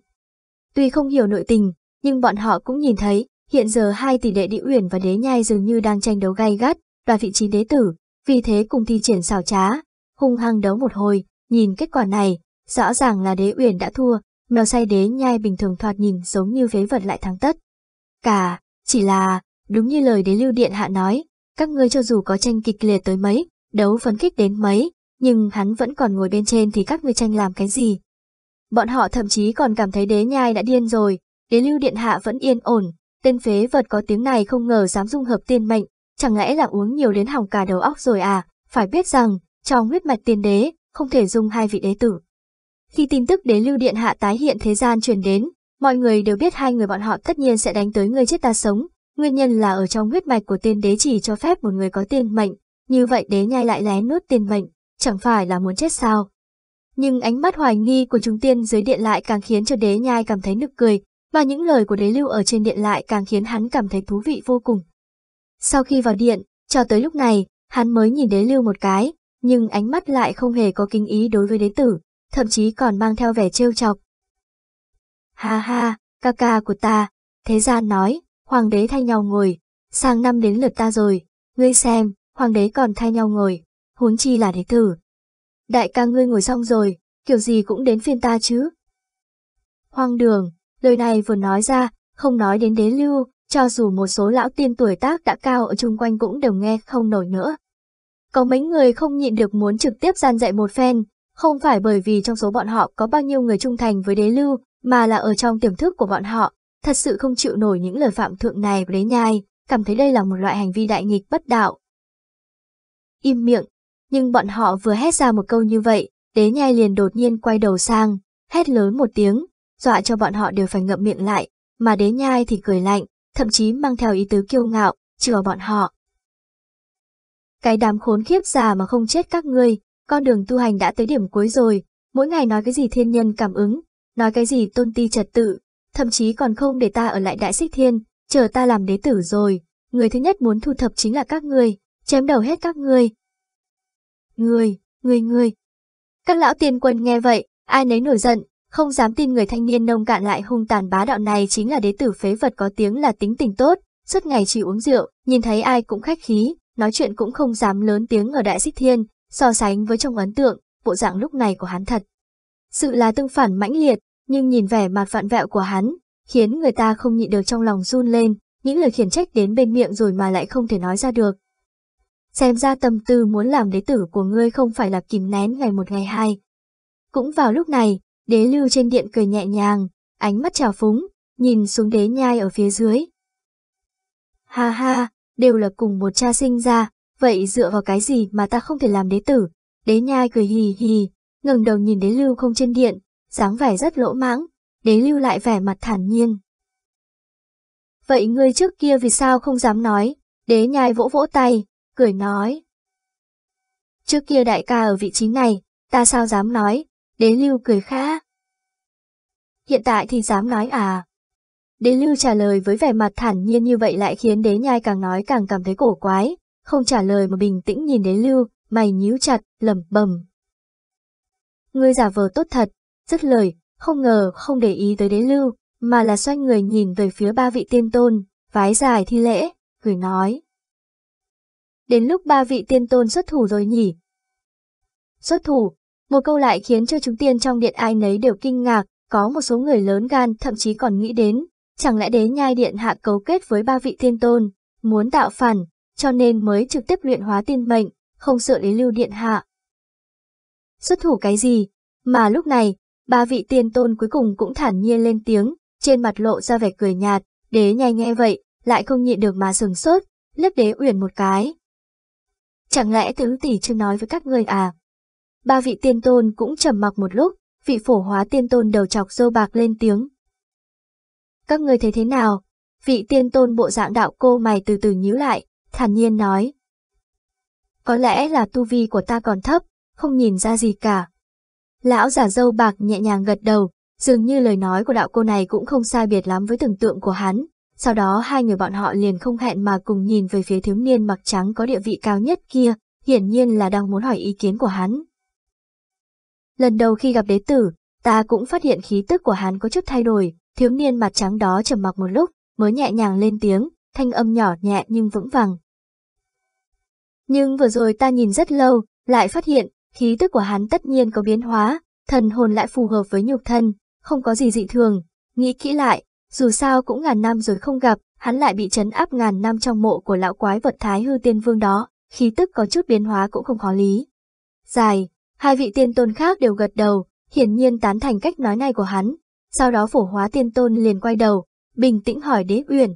Tuy không hiểu nội tình, nhưng bọn họ cũng nhìn thấy, hiện giờ hai tỷ đệ địa uyển và đế nhai dường như đang tranh đấu gay gắt, đoạt vị trí đế tử, vì thế cùng thi triển xào trá, hung hăng đấu một hồi, nhìn kết quả này, Rõ ràng là đế uyển đã thua, mèo say đế nhai bình thường thoạt nhìn giống như phế vật lại thắng tất. Cả, chỉ là, đúng như lời đế lưu điện hạ nói, các ngươi cho dù có tranh kịch liệt tới mấy, đấu phấn khích đến mấy, nhưng hắn vẫn còn ngồi bên trên thì các ngươi tranh làm cái gì. Bọn họ thậm chí còn cảm thấy đế nhai đã điên rồi, đế lưu điện hạ vẫn yên ổn, tên phế vật có tiếng này không ngờ dám dung hợp tiên mệnh, chẳng lẽ là uống nhiều đến hỏng cả đầu óc rồi à, phải biết rằng, trong huyết mạch tiên đế, không thể dung hai vị đế tử. Khi tin tức đến lưu điện hạ tái hiện thế gian truyền đến, mọi người đều biết hai người bọn họ tất nhiên sẽ đánh tới người chết ta sống. Nguyên nhân là ở trong huyết mạch của tiên đế chỉ cho phép một người có tiên mệnh, như vậy đế nhai lại lén nốt tiên mệnh, chẳng phải là muốn chết sao. Nhưng ánh mắt hoài nghi của chúng tiên dưới điện lại càng khiến cho đế nhai cảm thấy nực cười, mà những lời của đế lưu ở trên điện lại càng khiến hắn cảm thấy thú vị vô cùng. Sau khi vào điện, cho tới lúc này, hắn mới nhìn đế lưu một cái, nhưng ánh mắt lại không hề có kinh ý đối với đế tử, thậm chí còn mang theo vẻ trêu chọc. Ha ha, ca ca của ta, thế gian nói, hoàng đế thay nhau ngồi, sang năm đến lượt ta rồi, ngươi xem, hoàng đế còn thay nhau ngồi, huống chi là thế tử. Đại ca ngươi ngồi xong rồi, kiểu gì cũng đến phiên ta chứ. Hoàng đường, lời này vừa nói ra, không nói đến đế lưu, cho dù một số lão tiên tuổi tác đã cao ở chung quanh cũng đều nghe không nổi nữa. Có mấy người không nhịn được muốn trực tiếp gian dạy một phen, không phải bởi vì trong số bọn họ có bao nhiêu người trung thành với đế lưu, mà là ở trong tiềm thức của bọn họ, thật sự không chịu nổi những lời phạm thượng này đế nhai, cảm thấy đây là một loại hành vi đại nghịch bất đạo. Im miệng, nhưng bọn họ vừa hét ra một câu như vậy, đế nhai liền đột nhiên quay đầu sang, hét lớn một tiếng, dọa cho bọn họ đều phải ngậm miệng lại, mà đế nhai thì cười lạnh, thậm chí mang theo ý tứ kiêu ngạo, chừa bọn họ. Cái đám khốn khiếp già mà không chết các ngươi, con đường tu hành đã tới điểm cuối rồi, mỗi ngày nói cái gì thiên nhân cảm ứng, nói cái gì tôn ti trật tự, thậm chí còn không để ta ở lại đại xích thiên, chờ ta làm đế tử rồi, người thứ nhất muốn thu thập chính là các người, chém đầu hết các người, Người, người người. Các lão tiên quân nghe vậy, ai nấy nổi giận, không dám tin người thanh niên nông cạn lại hung tàn bá đạo này chính là đế tử phế vật có tiếng là tính tình tốt, suốt ngày chỉ uống rượu, nhìn thấy ai cũng khách khí, nói chuyện cũng không dám lớn tiếng ở đại xích thiên, So sánh với trong ấn tượng, bộ dạng lúc này của hắn thật. Sự là tương phản mãnh liệt, nhưng nhìn vẻ mặt vạn vẹo của hắn, khiến người ta không nhịn được trong lòng run lên, những lời khiển trách đến bên miệng rồi mà lại không thể nói ra được. Xem ra tâm tư muốn làm đế tử của ngươi không phải là kìm nén ngày một ngày hai. Cũng vào lúc này, đế lưu trên điện cười nhẹ nhàng, ánh mắt trào phúng, nhìn xuống đế nhai ở phía dưới. Ha ha, đều là cùng một cha sinh ra, vậy dựa vào cái gì mà ta không thể làm đế tử? Đế nhai cười hì hì, ngừng đầu nhìn đế lưu không trên điện, dáng vẻ rất lỗ mãng, đế lưu lại vẻ mặt thản nhiên. Vậy ngươi trước kia vì sao không dám nói, đế nhai vỗ vỗ tay, cười nói. Trước kia đại ca ở vị trí này, ta sao dám nói, đế lưu cười khá. Hiện tại thì dám nói à? Đế lưu trả lời với vẻ mặt thản nhiên như vậy lại khiến đế nhai càng nói càng cảm thấy cổ quái, không trả lời mà bình tĩnh nhìn đến Lưu, mày nhíu chặt, lẩm bẩm. người giả vờ tốt thật, rất lời, không ngờ không để ý tới đến lưu, mà là xoay người nhìn về phía ba vị tiên tôn, vái dài thi lễ, gửi nói. Đến lúc ba vị tiên tôn xuất thủ rồi nhỉ? Xuất thủ, một câu lại khiến cho chúng tiên trong điện ai nấy đều kinh ngạc, có một số người lớn gan thậm chí còn nghĩ đến, chẳng lẽ đến nhai điện hạ cấu kết với ba vị tiên tôn, muốn tạo phản, cho nên mới trực tiếp luyện hóa tiên mệnh, không sợ lý lưu điện hạ. Xuất thủ cái gì? Mà lúc này, ba vị tiên tôn cuối cùng cũng thản nhiên lên tiếng, trên mặt lộ ra vẻ cười nhạt, đế nhai nghe vậy, lại không nhịn được mà sừng sốt, liếc đế uyển một cái. Chẳng lẽ tứ tỷ chưa nói với các người à? Ba vị tiên tôn cũng trầm mặc một lúc, vị phổ hóa tiên tôn đầu chọc dâu bạc lên tiếng. Các người thấy thế nào? Vị tiên tôn bộ dạng đạo cô mày từ từ nhíu lại, thản nhiên nói. Có lẽ là tu vi của ta còn thấp, không nhìn ra gì cả. Lão giả dâu bạc nhẹ nhàng gật đầu, dường như lời nói của đạo cô này cũng không sai biệt lắm với tưởng tượng của hắn. Sau đó hai người bọn họ liền không hẹn mà cùng nhìn về phía thiếu niên mặc trắng có địa vị cao nhất kia, hiển nhiên là đang muốn hỏi ý kiến của hắn. Lần đầu khi gặp đế tử, ta cũng phát hiện khí tức của hắn có chút thay đổi, thiếu niên mặt trắng đó trầm mặc một lúc, mới nhẹ nhàng lên tiếng, thanh âm nhỏ nhẹ nhưng vững vàng nhưng vừa rồi ta nhìn rất lâu, lại phát hiện, khí tức của hắn tất nhiên có biến hóa, thần hồn lại phù hợp với nhục thân, không có gì dị thường. Nghĩ kỹ lại, dù sao cũng ngàn năm rồi không gặp, hắn lại bị chấn áp ngàn năm trong mộ của lão quái vật thái hư tiên vương đó, khí tức có chút biến hóa cũng không khó lý. Dài, hai vị tiên tôn khác đều gật đầu, hiển nhiên tán thành cách nói này của hắn. Sau đó phổ hóa tiên tôn liền quay đầu, bình tĩnh hỏi đế uyển.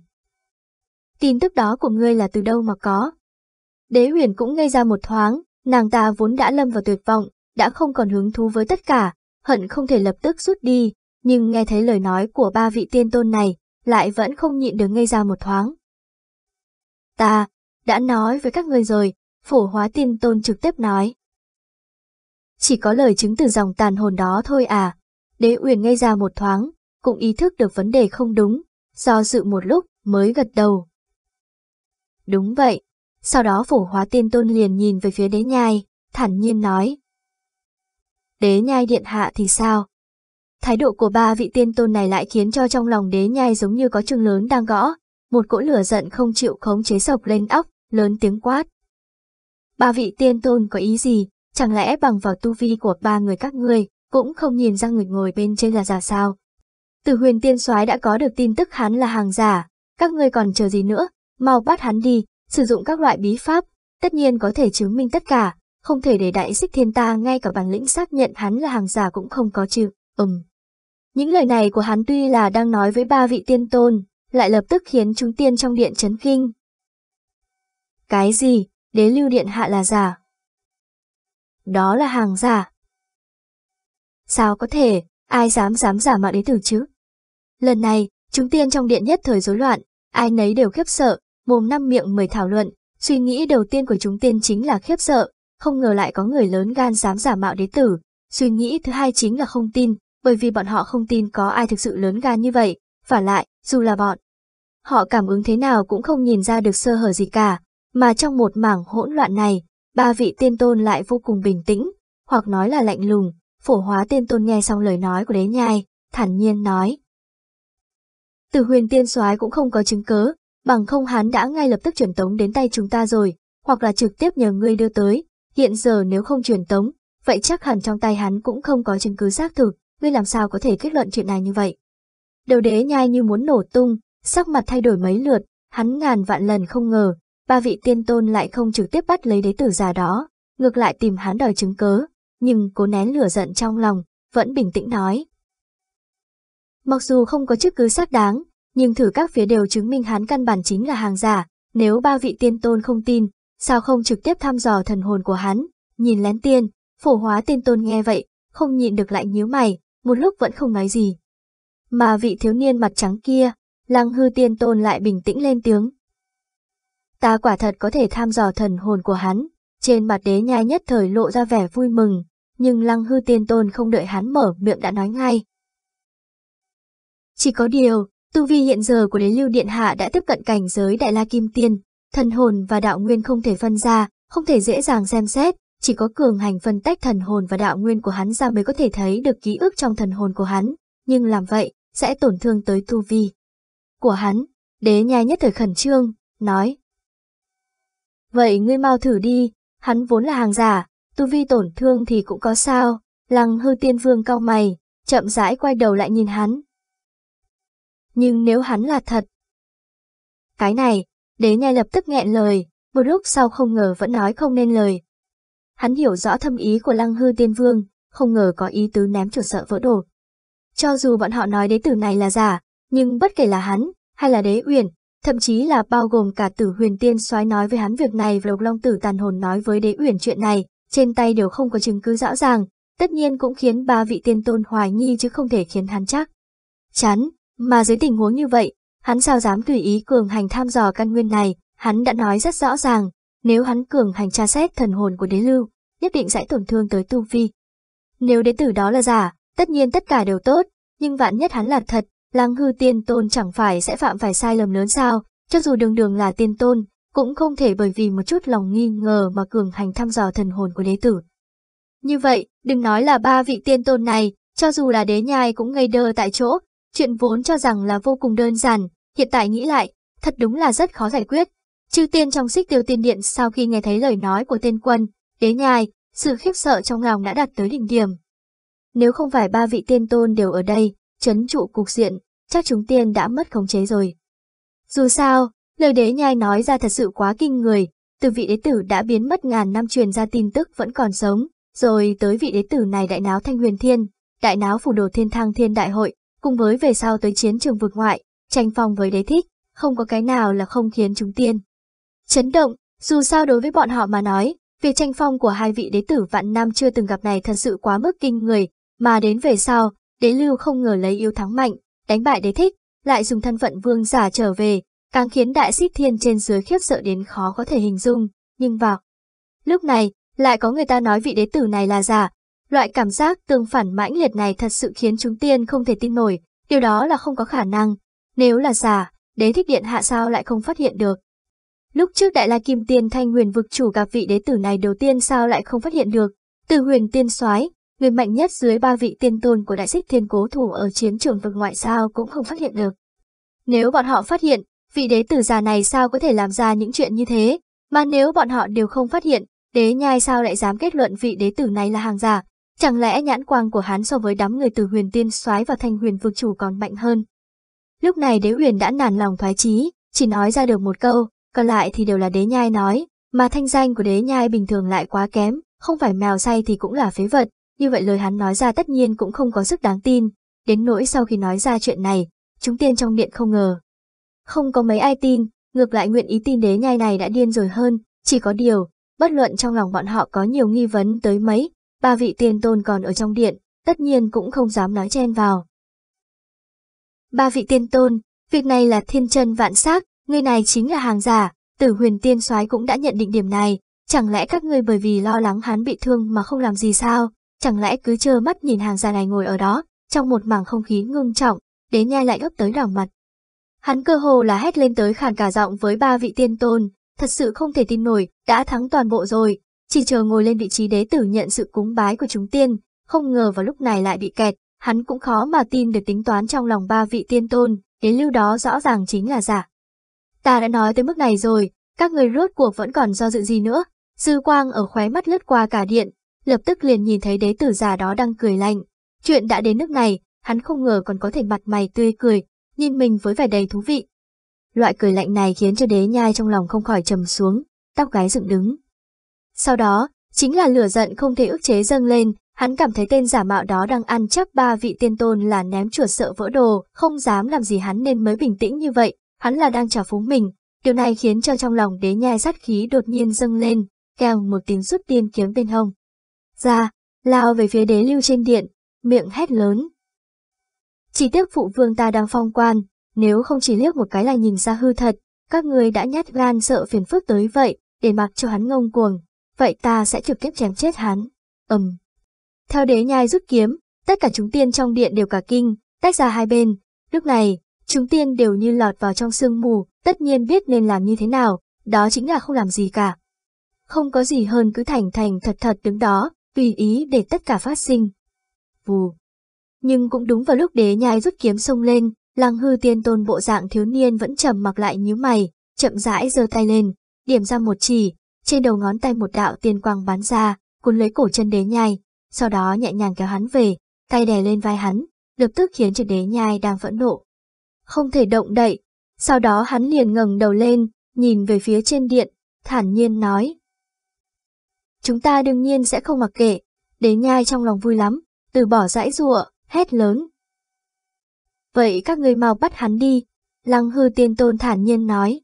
Tin tức đó của ngươi là từ đâu mà có? Đế huyền cũng ngây ra một thoáng, nàng ta vốn đã lâm vào tuyệt vọng, đã không còn hứng thú với tất cả, hận không thể lập tức rút đi, nhưng nghe thấy lời nói của ba vị tiên tôn này, lại vẫn không nhịn được ngây ra một thoáng. Ta, đã nói với các người rồi, phổ hóa tiên tôn trực tiếp nói. Chỉ có lời chứng từ dòng tàn hồn đó thôi à, đế Huyền ngây ra một thoáng, cũng ý thức được vấn đề không đúng, do dự một lúc mới gật đầu. Đúng vậy, sau đó phổ hóa tiên tôn liền nhìn về phía đế nhai, thản nhiên nói. Đế nhai điện hạ thì sao? Thái độ của ba vị tiên tôn này lại khiến cho trong lòng đế nhai giống như có chừng lớn đang gõ, một cỗ lửa giận không chịu khống chế sộc lên óc, lớn tiếng quát. Ba vị tiên tôn có ý gì, chẳng lẽ bằng vào tu vi của ba người các ngươi cũng không nhìn ra người ngồi bên trên là giả sao? Từ huyền tiên soái đã có được tin tức hắn là hàng giả, các ngươi còn chờ gì nữa, mau bắt hắn đi, sử dụng các loại bí pháp, tất nhiên có thể chứng minh tất cả, không thể để đại xích thiên ta ngay cả bản lĩnh xác nhận hắn là hàng giả cũng không có chứ, ừm. Những lời này của hắn tuy là đang nói với ba vị tiên tôn, lại lập tức khiến chúng tiên trong điện chấn kinh. Cái gì, đế lưu điện hạ là giả? Đó là hàng giả. Sao có thể, ai dám dám giả mạo đế tử chứ? Lần này, chúng tiên trong điện nhất thời rối loạn, ai nấy đều khiếp sợ, mồm năm miệng mời thảo luận, suy nghĩ đầu tiên của chúng tiên chính là khiếp sợ, không ngờ lại có người lớn gan dám giả mạo đế tử, suy nghĩ thứ hai chính là không tin, bởi vì bọn họ không tin có ai thực sự lớn gan như vậy, và lại, dù là bọn. Họ cảm ứng thế nào cũng không nhìn ra được sơ hở gì cả, mà trong một mảng hỗn loạn này, ba vị tiên tôn lại vô cùng bình tĩnh, hoặc nói là lạnh lùng, phổ hóa tiên tôn nghe xong lời nói của đế nhai, thản nhiên nói. Từ huyền tiên soái cũng không có chứng cớ, bằng không hắn đã ngay lập tức truyền tống đến tay chúng ta rồi, hoặc là trực tiếp nhờ ngươi đưa tới, hiện giờ nếu không truyền tống, vậy chắc hẳn trong tay hắn cũng không có chứng cứ xác thực, ngươi làm sao có thể kết luận chuyện này như vậy. Đầu đế nhai như muốn nổ tung, sắc mặt thay đổi mấy lượt, hắn ngàn vạn lần không ngờ, ba vị tiên tôn lại không trực tiếp bắt lấy đế tử già đó, ngược lại tìm hắn đòi chứng cớ, nhưng cố nén lửa giận trong lòng, vẫn bình tĩnh nói. Mặc dù không có chứng cứ xác đáng, nhưng thử các phía đều chứng minh hắn căn bản chính là hàng giả, nếu ba vị tiên tôn không tin, sao không trực tiếp thăm dò thần hồn của hắn, nhìn lén tiên, phổ hóa tiên tôn nghe vậy, không nhịn được lại nhíu mày, một lúc vẫn không nói gì. Mà vị thiếu niên mặt trắng kia, lăng hư tiên tôn lại bình tĩnh lên tiếng. Ta quả thật có thể tham dò thần hồn của hắn, trên mặt đế nhai nhất thời lộ ra vẻ vui mừng, nhưng lăng hư tiên tôn không đợi hắn mở miệng đã nói ngay. Chỉ có điều, Tu vi hiện giờ của đế lưu điện hạ đã tiếp cận cảnh giới đại la kim tiên, thần hồn và đạo nguyên không thể phân ra, không thể dễ dàng xem xét, chỉ có cường hành phân tách thần hồn và đạo nguyên của hắn ra mới có thể thấy được ký ức trong thần hồn của hắn, nhưng làm vậy sẽ tổn thương tới tu vi của hắn. Đế nhai nhất thời khẩn trương, nói. Vậy ngươi mau thử đi, hắn vốn là hàng giả, tu vi tổn thương thì cũng có sao, lăng hư tiên vương cao mày, chậm rãi quay đầu lại nhìn hắn, nhưng nếu hắn là thật. Cái này, đế ngay lập tức nghẹn lời, một lúc sau không ngờ vẫn nói không nên lời. Hắn hiểu rõ thâm ý của lăng hư tiên vương, không ngờ có ý tứ ném chuột sợ vỡ đồ. Cho dù bọn họ nói đế tử này là giả, nhưng bất kể là hắn, hay là đế uyển, thậm chí là bao gồm cả tử huyền tiên soái nói với hắn việc này và lục long tử tàn hồn nói với đế uyển chuyện này, trên tay đều không có chứng cứ rõ ràng, tất nhiên cũng khiến ba vị tiên tôn hoài nghi chứ không thể khiến hắn chắc. chán mà dưới tình huống như vậy, hắn sao dám tùy ý cường hành tham dò căn nguyên này, hắn đã nói rất rõ ràng, nếu hắn cường hành tra xét thần hồn của đế lưu, nhất định sẽ tổn thương tới tu vi. Nếu đế tử đó là giả, tất nhiên tất cả đều tốt, nhưng vạn nhất hắn là thật, lăng hư tiên tôn chẳng phải sẽ phạm phải sai lầm lớn sao, cho dù đường đường là tiên tôn, cũng không thể bởi vì một chút lòng nghi ngờ mà cường hành tham dò thần hồn của đế tử. Như vậy, đừng nói là ba vị tiên tôn này, cho dù là đế nhai cũng ngây đơ tại chỗ, Chuyện vốn cho rằng là vô cùng đơn giản, hiện tại nghĩ lại, thật đúng là rất khó giải quyết. Chư tiên trong xích tiêu tiên điện sau khi nghe thấy lời nói của tên quân, đế nhai, sự khiếp sợ trong lòng đã đạt tới đỉnh điểm. Nếu không phải ba vị tiên tôn đều ở đây, chấn trụ cục diện, chắc chúng tiên đã mất khống chế rồi. Dù sao, lời đế nhai nói ra thật sự quá kinh người, từ vị đế tử đã biến mất ngàn năm truyền ra tin tức vẫn còn sống, rồi tới vị đế tử này đại náo thanh huyền thiên, đại náo phủ đồ thiên thang thiên đại hội, cùng với về sau tới chiến trường vực ngoại, tranh phong với đế thích, không có cái nào là không khiến chúng tiên. Chấn động, dù sao đối với bọn họ mà nói, việc tranh phong của hai vị đế tử vạn nam chưa từng gặp này thật sự quá mức kinh người, mà đến về sau, đế lưu không ngờ lấy yếu thắng mạnh, đánh bại đế thích, lại dùng thân phận vương giả trở về, càng khiến đại xích thiên trên dưới khiếp sợ đến khó có thể hình dung, nhưng vào. Lúc này, lại có người ta nói vị đế tử này là giả, Loại cảm giác tương phản mãnh liệt này thật sự khiến chúng tiên không thể tin nổi, điều đó là không có khả năng. Nếu là giả, đế thích điện hạ sao lại không phát hiện được. Lúc trước đại la kim tiên thanh huyền vực chủ gặp vị đế tử này đầu tiên sao lại không phát hiện được. Từ huyền tiên soái người mạnh nhất dưới ba vị tiên tôn của đại xích thiên cố thủ ở chiến trường vực ngoại sao cũng không phát hiện được. Nếu bọn họ phát hiện, vị đế tử già này sao có thể làm ra những chuyện như thế, mà nếu bọn họ đều không phát hiện, đế nhai sao lại dám kết luận vị đế tử này là hàng giả, Chẳng lẽ nhãn quang của hắn so với đám người từ huyền tiên soái và thanh huyền vực chủ còn mạnh hơn? Lúc này đế huyền đã nản lòng thoái chí, chỉ nói ra được một câu, còn lại thì đều là đế nhai nói, mà thanh danh của đế nhai bình thường lại quá kém, không phải mèo say thì cũng là phế vật, như vậy lời hắn nói ra tất nhiên cũng không có sức đáng tin, đến nỗi sau khi nói ra chuyện này, chúng tiên trong điện không ngờ. Không có mấy ai tin, ngược lại nguyện ý tin đế nhai này đã điên rồi hơn, chỉ có điều, bất luận trong lòng bọn họ có nhiều nghi vấn tới mấy, ba vị tiên tôn còn ở trong điện, tất nhiên cũng không dám nói chen vào. Ba vị tiên tôn, việc này là thiên chân vạn xác, người này chính là hàng giả, tử huyền tiên soái cũng đã nhận định điểm này, chẳng lẽ các ngươi bởi vì lo lắng hắn bị thương mà không làm gì sao, chẳng lẽ cứ trơ mắt nhìn hàng giả này ngồi ở đó, trong một mảng không khí ngưng trọng, đến nhai lại gấp tới đỏ mặt. Hắn cơ hồ là hét lên tới khàn cả giọng với ba vị tiên tôn, thật sự không thể tin nổi, đã thắng toàn bộ rồi, chỉ chờ ngồi lên vị trí đế tử nhận sự cúng bái của chúng tiên, không ngờ vào lúc này lại bị kẹt, hắn cũng khó mà tin được tính toán trong lòng ba vị tiên tôn, đế lưu đó rõ ràng chính là giả. Ta đã nói tới mức này rồi, các người rốt cuộc vẫn còn do dự gì nữa, dư quang ở khóe mắt lướt qua cả điện, lập tức liền nhìn thấy đế tử già đó đang cười lạnh. Chuyện đã đến nước này, hắn không ngờ còn có thể mặt mày tươi cười, nhìn mình với vẻ đầy thú vị. Loại cười lạnh này khiến cho đế nhai trong lòng không khỏi trầm xuống, tóc gái dựng đứng, sau đó, chính là lửa giận không thể ức chế dâng lên, hắn cảm thấy tên giả mạo đó đang ăn chắc ba vị tiên tôn là ném chuột sợ vỡ đồ, không dám làm gì hắn nên mới bình tĩnh như vậy, hắn là đang trả phúng mình. Điều này khiến cho trong lòng đế nhai sát khí đột nhiên dâng lên, kèo một tiếng rút tiên kiếm bên hông. Ra, lao về phía đế lưu trên điện, miệng hét lớn. Chỉ tiếc phụ vương ta đang phong quan, nếu không chỉ liếc một cái là nhìn ra hư thật, các người đã nhát gan sợ phiền phức tới vậy, để mặc cho hắn ngông cuồng, vậy ta sẽ trực tiếp chém chết hắn. Ầm. Theo đế nhai rút kiếm, tất cả chúng tiên trong điện đều cả kinh, tách ra hai bên. Lúc này, chúng tiên đều như lọt vào trong sương mù, tất nhiên biết nên làm như thế nào, đó chính là không làm gì cả. Không có gì hơn cứ thành thành thật thật đứng đó, tùy ý để tất cả phát sinh. Vù. Nhưng cũng đúng vào lúc đế nhai rút kiếm xông lên, lăng hư tiên tôn bộ dạng thiếu niên vẫn trầm mặc lại nhíu mày, chậm rãi giơ tay lên, điểm ra một chỉ, trên đầu ngón tay một đạo tiên quang bắn ra, cuốn lấy cổ chân đế nhai, sau đó nhẹ nhàng kéo hắn về, tay đè lên vai hắn, lập tức khiến cho đế nhai đang phẫn nộ. Không thể động đậy, sau đó hắn liền ngẩng đầu lên, nhìn về phía trên điện, thản nhiên nói. Chúng ta đương nhiên sẽ không mặc kệ, đế nhai trong lòng vui lắm, từ bỏ dãi dụa, hét lớn. Vậy các người mau bắt hắn đi, lăng hư tiên tôn thản nhiên nói.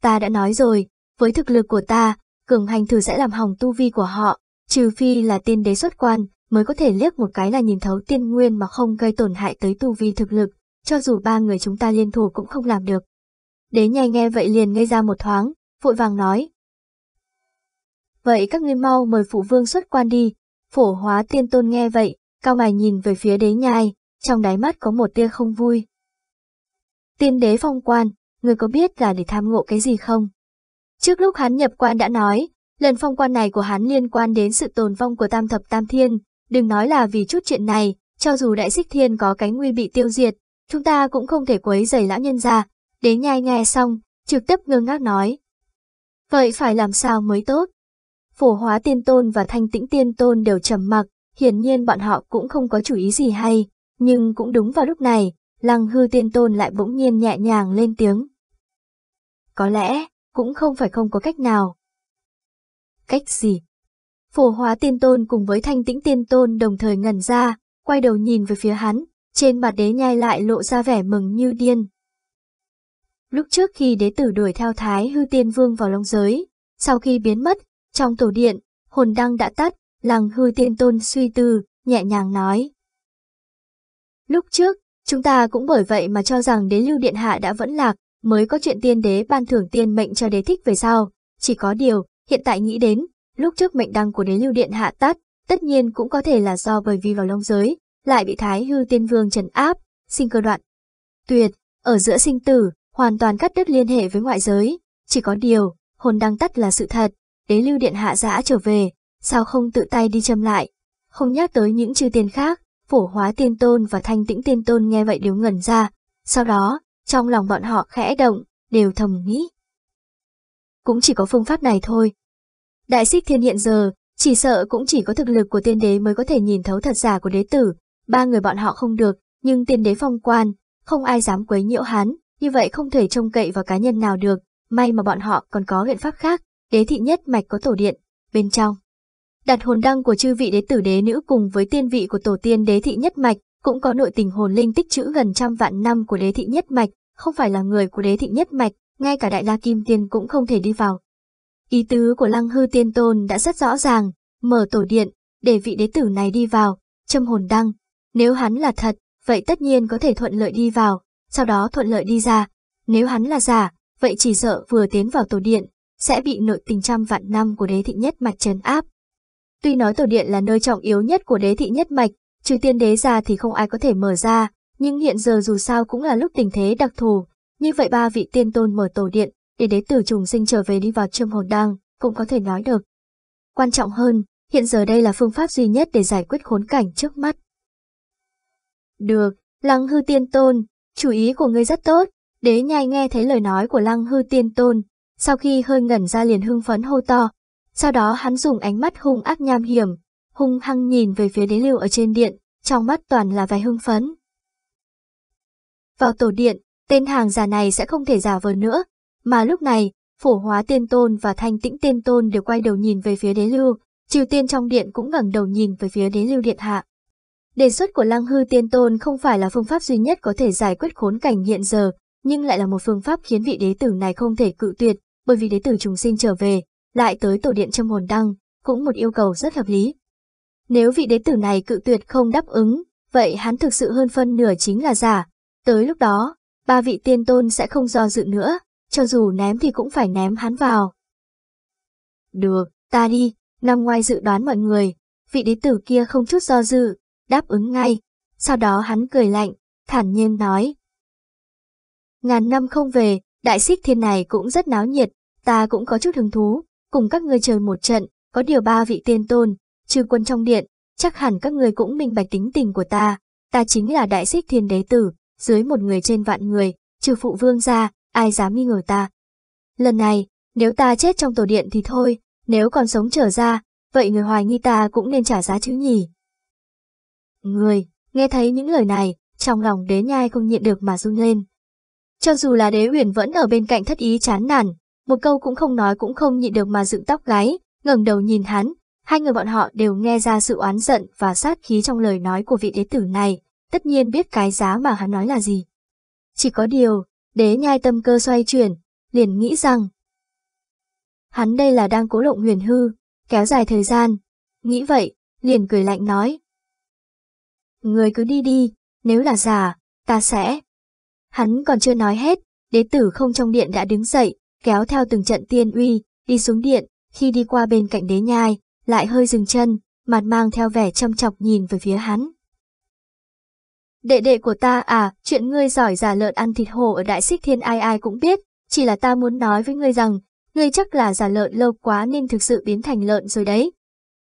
Ta đã nói rồi, với thực lực của ta, cường hành thử sẽ làm hỏng tu vi của họ, trừ phi là tiên đế xuất quan, mới có thể liếc một cái là nhìn thấu tiên nguyên mà không gây tổn hại tới tu vi thực lực, cho dù ba người chúng ta liên thủ cũng không làm được. Đế nhai nghe vậy liền ngây ra một thoáng, vội vàng nói. Vậy các ngươi mau mời phụ vương xuất quan đi, phổ hóa tiên tôn nghe vậy, cao mài nhìn về phía đế nhai, trong đáy mắt có một tia không vui. Tiên đế phong quan, người có biết là để tham ngộ cái gì không? Trước lúc hắn nhập quan đã nói, lần phong quan này của hắn liên quan đến sự tồn vong của tam thập tam thiên, đừng nói là vì chút chuyện này, cho dù đại xích thiên có cánh nguy bị tiêu diệt, chúng ta cũng không thể quấy rầy lão nhân ra. Đến nhai nghe xong, trực tiếp ngơ ngác nói. Vậy phải làm sao mới tốt? Phổ hóa tiên tôn và thanh tĩnh tiên tôn đều trầm mặc, hiển nhiên bọn họ cũng không có chủ ý gì hay, nhưng cũng đúng vào lúc này, lăng hư tiên tôn lại bỗng nhiên nhẹ nhàng lên tiếng. Có lẽ, cũng không phải không có cách nào. Cách gì? Phổ hóa tiên tôn cùng với thanh tĩnh tiên tôn đồng thời ngần ra, quay đầu nhìn về phía hắn, trên mặt đế nhai lại lộ ra vẻ mừng như điên. Lúc trước khi đế tử đuổi theo Thái hư tiên vương vào long giới, sau khi biến mất, trong tổ điện, hồn đăng đã tắt, lăng hư tiên tôn suy tư, nhẹ nhàng nói. Lúc trước, chúng ta cũng bởi vậy mà cho rằng đế lưu điện hạ đã vẫn lạc, mới có chuyện tiên đế ban thưởng tiên mệnh cho đế thích về sau. Chỉ có điều, hiện tại nghĩ đến, lúc trước mệnh đăng của đế lưu điện hạ tắt, tất nhiên cũng có thể là do bởi vì vào long giới, lại bị thái hư tiên vương trần áp, sinh cơ đoạn. Tuyệt, ở giữa sinh tử, hoàn toàn cắt đứt liên hệ với ngoại giới, chỉ có điều, hồn đăng tắt là sự thật, đế lưu điện hạ giã trở về, sao không tự tay đi châm lại, không nhắc tới những chư tiên khác, phổ hóa tiên tôn và thanh tĩnh tiên tôn nghe vậy đều ngẩn ra, sau đó, trong lòng bọn họ khẽ động, đều thầm nghĩ. Cũng chỉ có phương pháp này thôi. Đại xích thiên hiện giờ, chỉ sợ cũng chỉ có thực lực của tiên đế mới có thể nhìn thấu thật giả của đế tử. Ba người bọn họ không được, nhưng tiên đế phong quan, không ai dám quấy nhiễu hắn, như vậy không thể trông cậy vào cá nhân nào được. May mà bọn họ còn có biện pháp khác, đế thị nhất mạch có tổ điện, bên trong. Đặt hồn đăng của chư vị đế tử đế nữ cùng với tiên vị của tổ tiên đế thị nhất mạch, cũng có nội tình hồn linh tích trữ gần trăm vạn năm của đế thị nhất mạch, không phải là người của đế thịnh nhất mạch, ngay cả đại la kim tiên cũng không thể đi vào. Ý tứ của lăng hư tiên tôn đã rất rõ ràng, mở tổ điện, để vị đế tử này đi vào, châm hồn đăng, nếu hắn là thật, vậy tất nhiên có thể thuận lợi đi vào, sau đó thuận lợi đi ra, nếu hắn là giả, vậy chỉ sợ vừa tiến vào tổ điện, sẽ bị nội tình trăm vạn năm của đế thị nhất mạch trấn áp. Tuy nói tổ điện là nơi trọng yếu nhất của đế thị nhất mạch, trừ tiên đế ra thì không ai có thể mở ra, nhưng hiện giờ dù sao cũng là lúc tình thế đặc thù, như vậy ba vị tiên tôn mở tổ điện, để đế tử trùng sinh trở về đi vào châm hồn đăng, cũng có thể nói được. Quan trọng hơn, hiện giờ đây là phương pháp duy nhất để giải quyết khốn cảnh trước mắt. Được, Lăng Hư Tiên Tôn, chủ ý của ngươi rất tốt, đế nhai nghe thấy lời nói của Lăng Hư Tiên Tôn, sau khi hơi ngẩn ra liền hưng phấn hô to, sau đó hắn dùng ánh mắt hung ác nham hiểm, hung hăng nhìn về phía đế lưu ở trên điện, trong mắt toàn là vẻ hưng phấn. Vào tổ điện, tên hàng giả này sẽ không thể giả vờ nữa. Mà lúc này, phổ hóa tiên tôn và thanh tĩnh tiên tôn đều quay đầu nhìn về phía đế lưu, triều tiên trong điện cũng ngẩng đầu nhìn về phía đế lưu điện hạ. Đề xuất của lăng hư tiên tôn không phải là phương pháp duy nhất có thể giải quyết khốn cảnh hiện giờ, nhưng lại là một phương pháp khiến vị đế tử này không thể cự tuyệt, bởi vì đế tử chúng sinh trở về, lại tới tổ điện trong hồn đăng, cũng một yêu cầu rất hợp lý. Nếu vị đế tử này cự tuyệt không đáp ứng, vậy hắn thực sự hơn phân nửa chính là giả, Tới lúc đó, ba vị tiên tôn sẽ không do dự nữa, cho dù ném thì cũng phải ném hắn vào. Được, ta đi, nằm ngoài dự đoán mọi người, vị đế tử kia không chút do dự, đáp ứng ngay, sau đó hắn cười lạnh, thản nhiên nói. Ngàn năm không về, đại xích thiên này cũng rất náo nhiệt, ta cũng có chút hứng thú, cùng các ngươi chơi một trận, có điều ba vị tiên tôn, trừ quân trong điện, chắc hẳn các người cũng minh bạch tính tình của ta, ta chính là đại xích thiên đế tử, dưới một người trên vạn người, trừ phụ vương ra, ai dám nghi ngờ ta. Lần này, nếu ta chết trong tổ điện thì thôi, nếu còn sống trở ra, vậy người hoài nghi ta cũng nên trả giá chứ nhỉ. Người, nghe thấy những lời này, trong lòng đế nhai không nhịn được mà run lên. Cho dù là đế uyển vẫn ở bên cạnh thất ý chán nản, một câu cũng không nói cũng không nhịn được mà dựng tóc gáy, ngẩng đầu nhìn hắn, hai người bọn họ đều nghe ra sự oán giận và sát khí trong lời nói của vị đế tử này, tất nhiên biết cái giá mà hắn nói là gì. Chỉ có điều, đế nhai tâm cơ xoay chuyển, liền nghĩ rằng hắn đây là đang cố lộng huyền hư, kéo dài thời gian. Nghĩ vậy, liền cười lạnh nói. Người cứ đi đi, nếu là già, ta sẽ. Hắn còn chưa nói hết, đế tử không trong điện đã đứng dậy, kéo theo từng trận tiên uy, đi xuống điện, khi đi qua bên cạnh đế nhai, lại hơi dừng chân, mặt mang theo vẻ châm chọc nhìn về phía hắn. Đệ đệ của ta à, chuyện ngươi giỏi giả lợn ăn thịt hổ ở Đại Xích Thiên ai ai cũng biết, chỉ là ta muốn nói với ngươi rằng, ngươi chắc là giả lợn lâu quá nên thực sự biến thành lợn rồi đấy.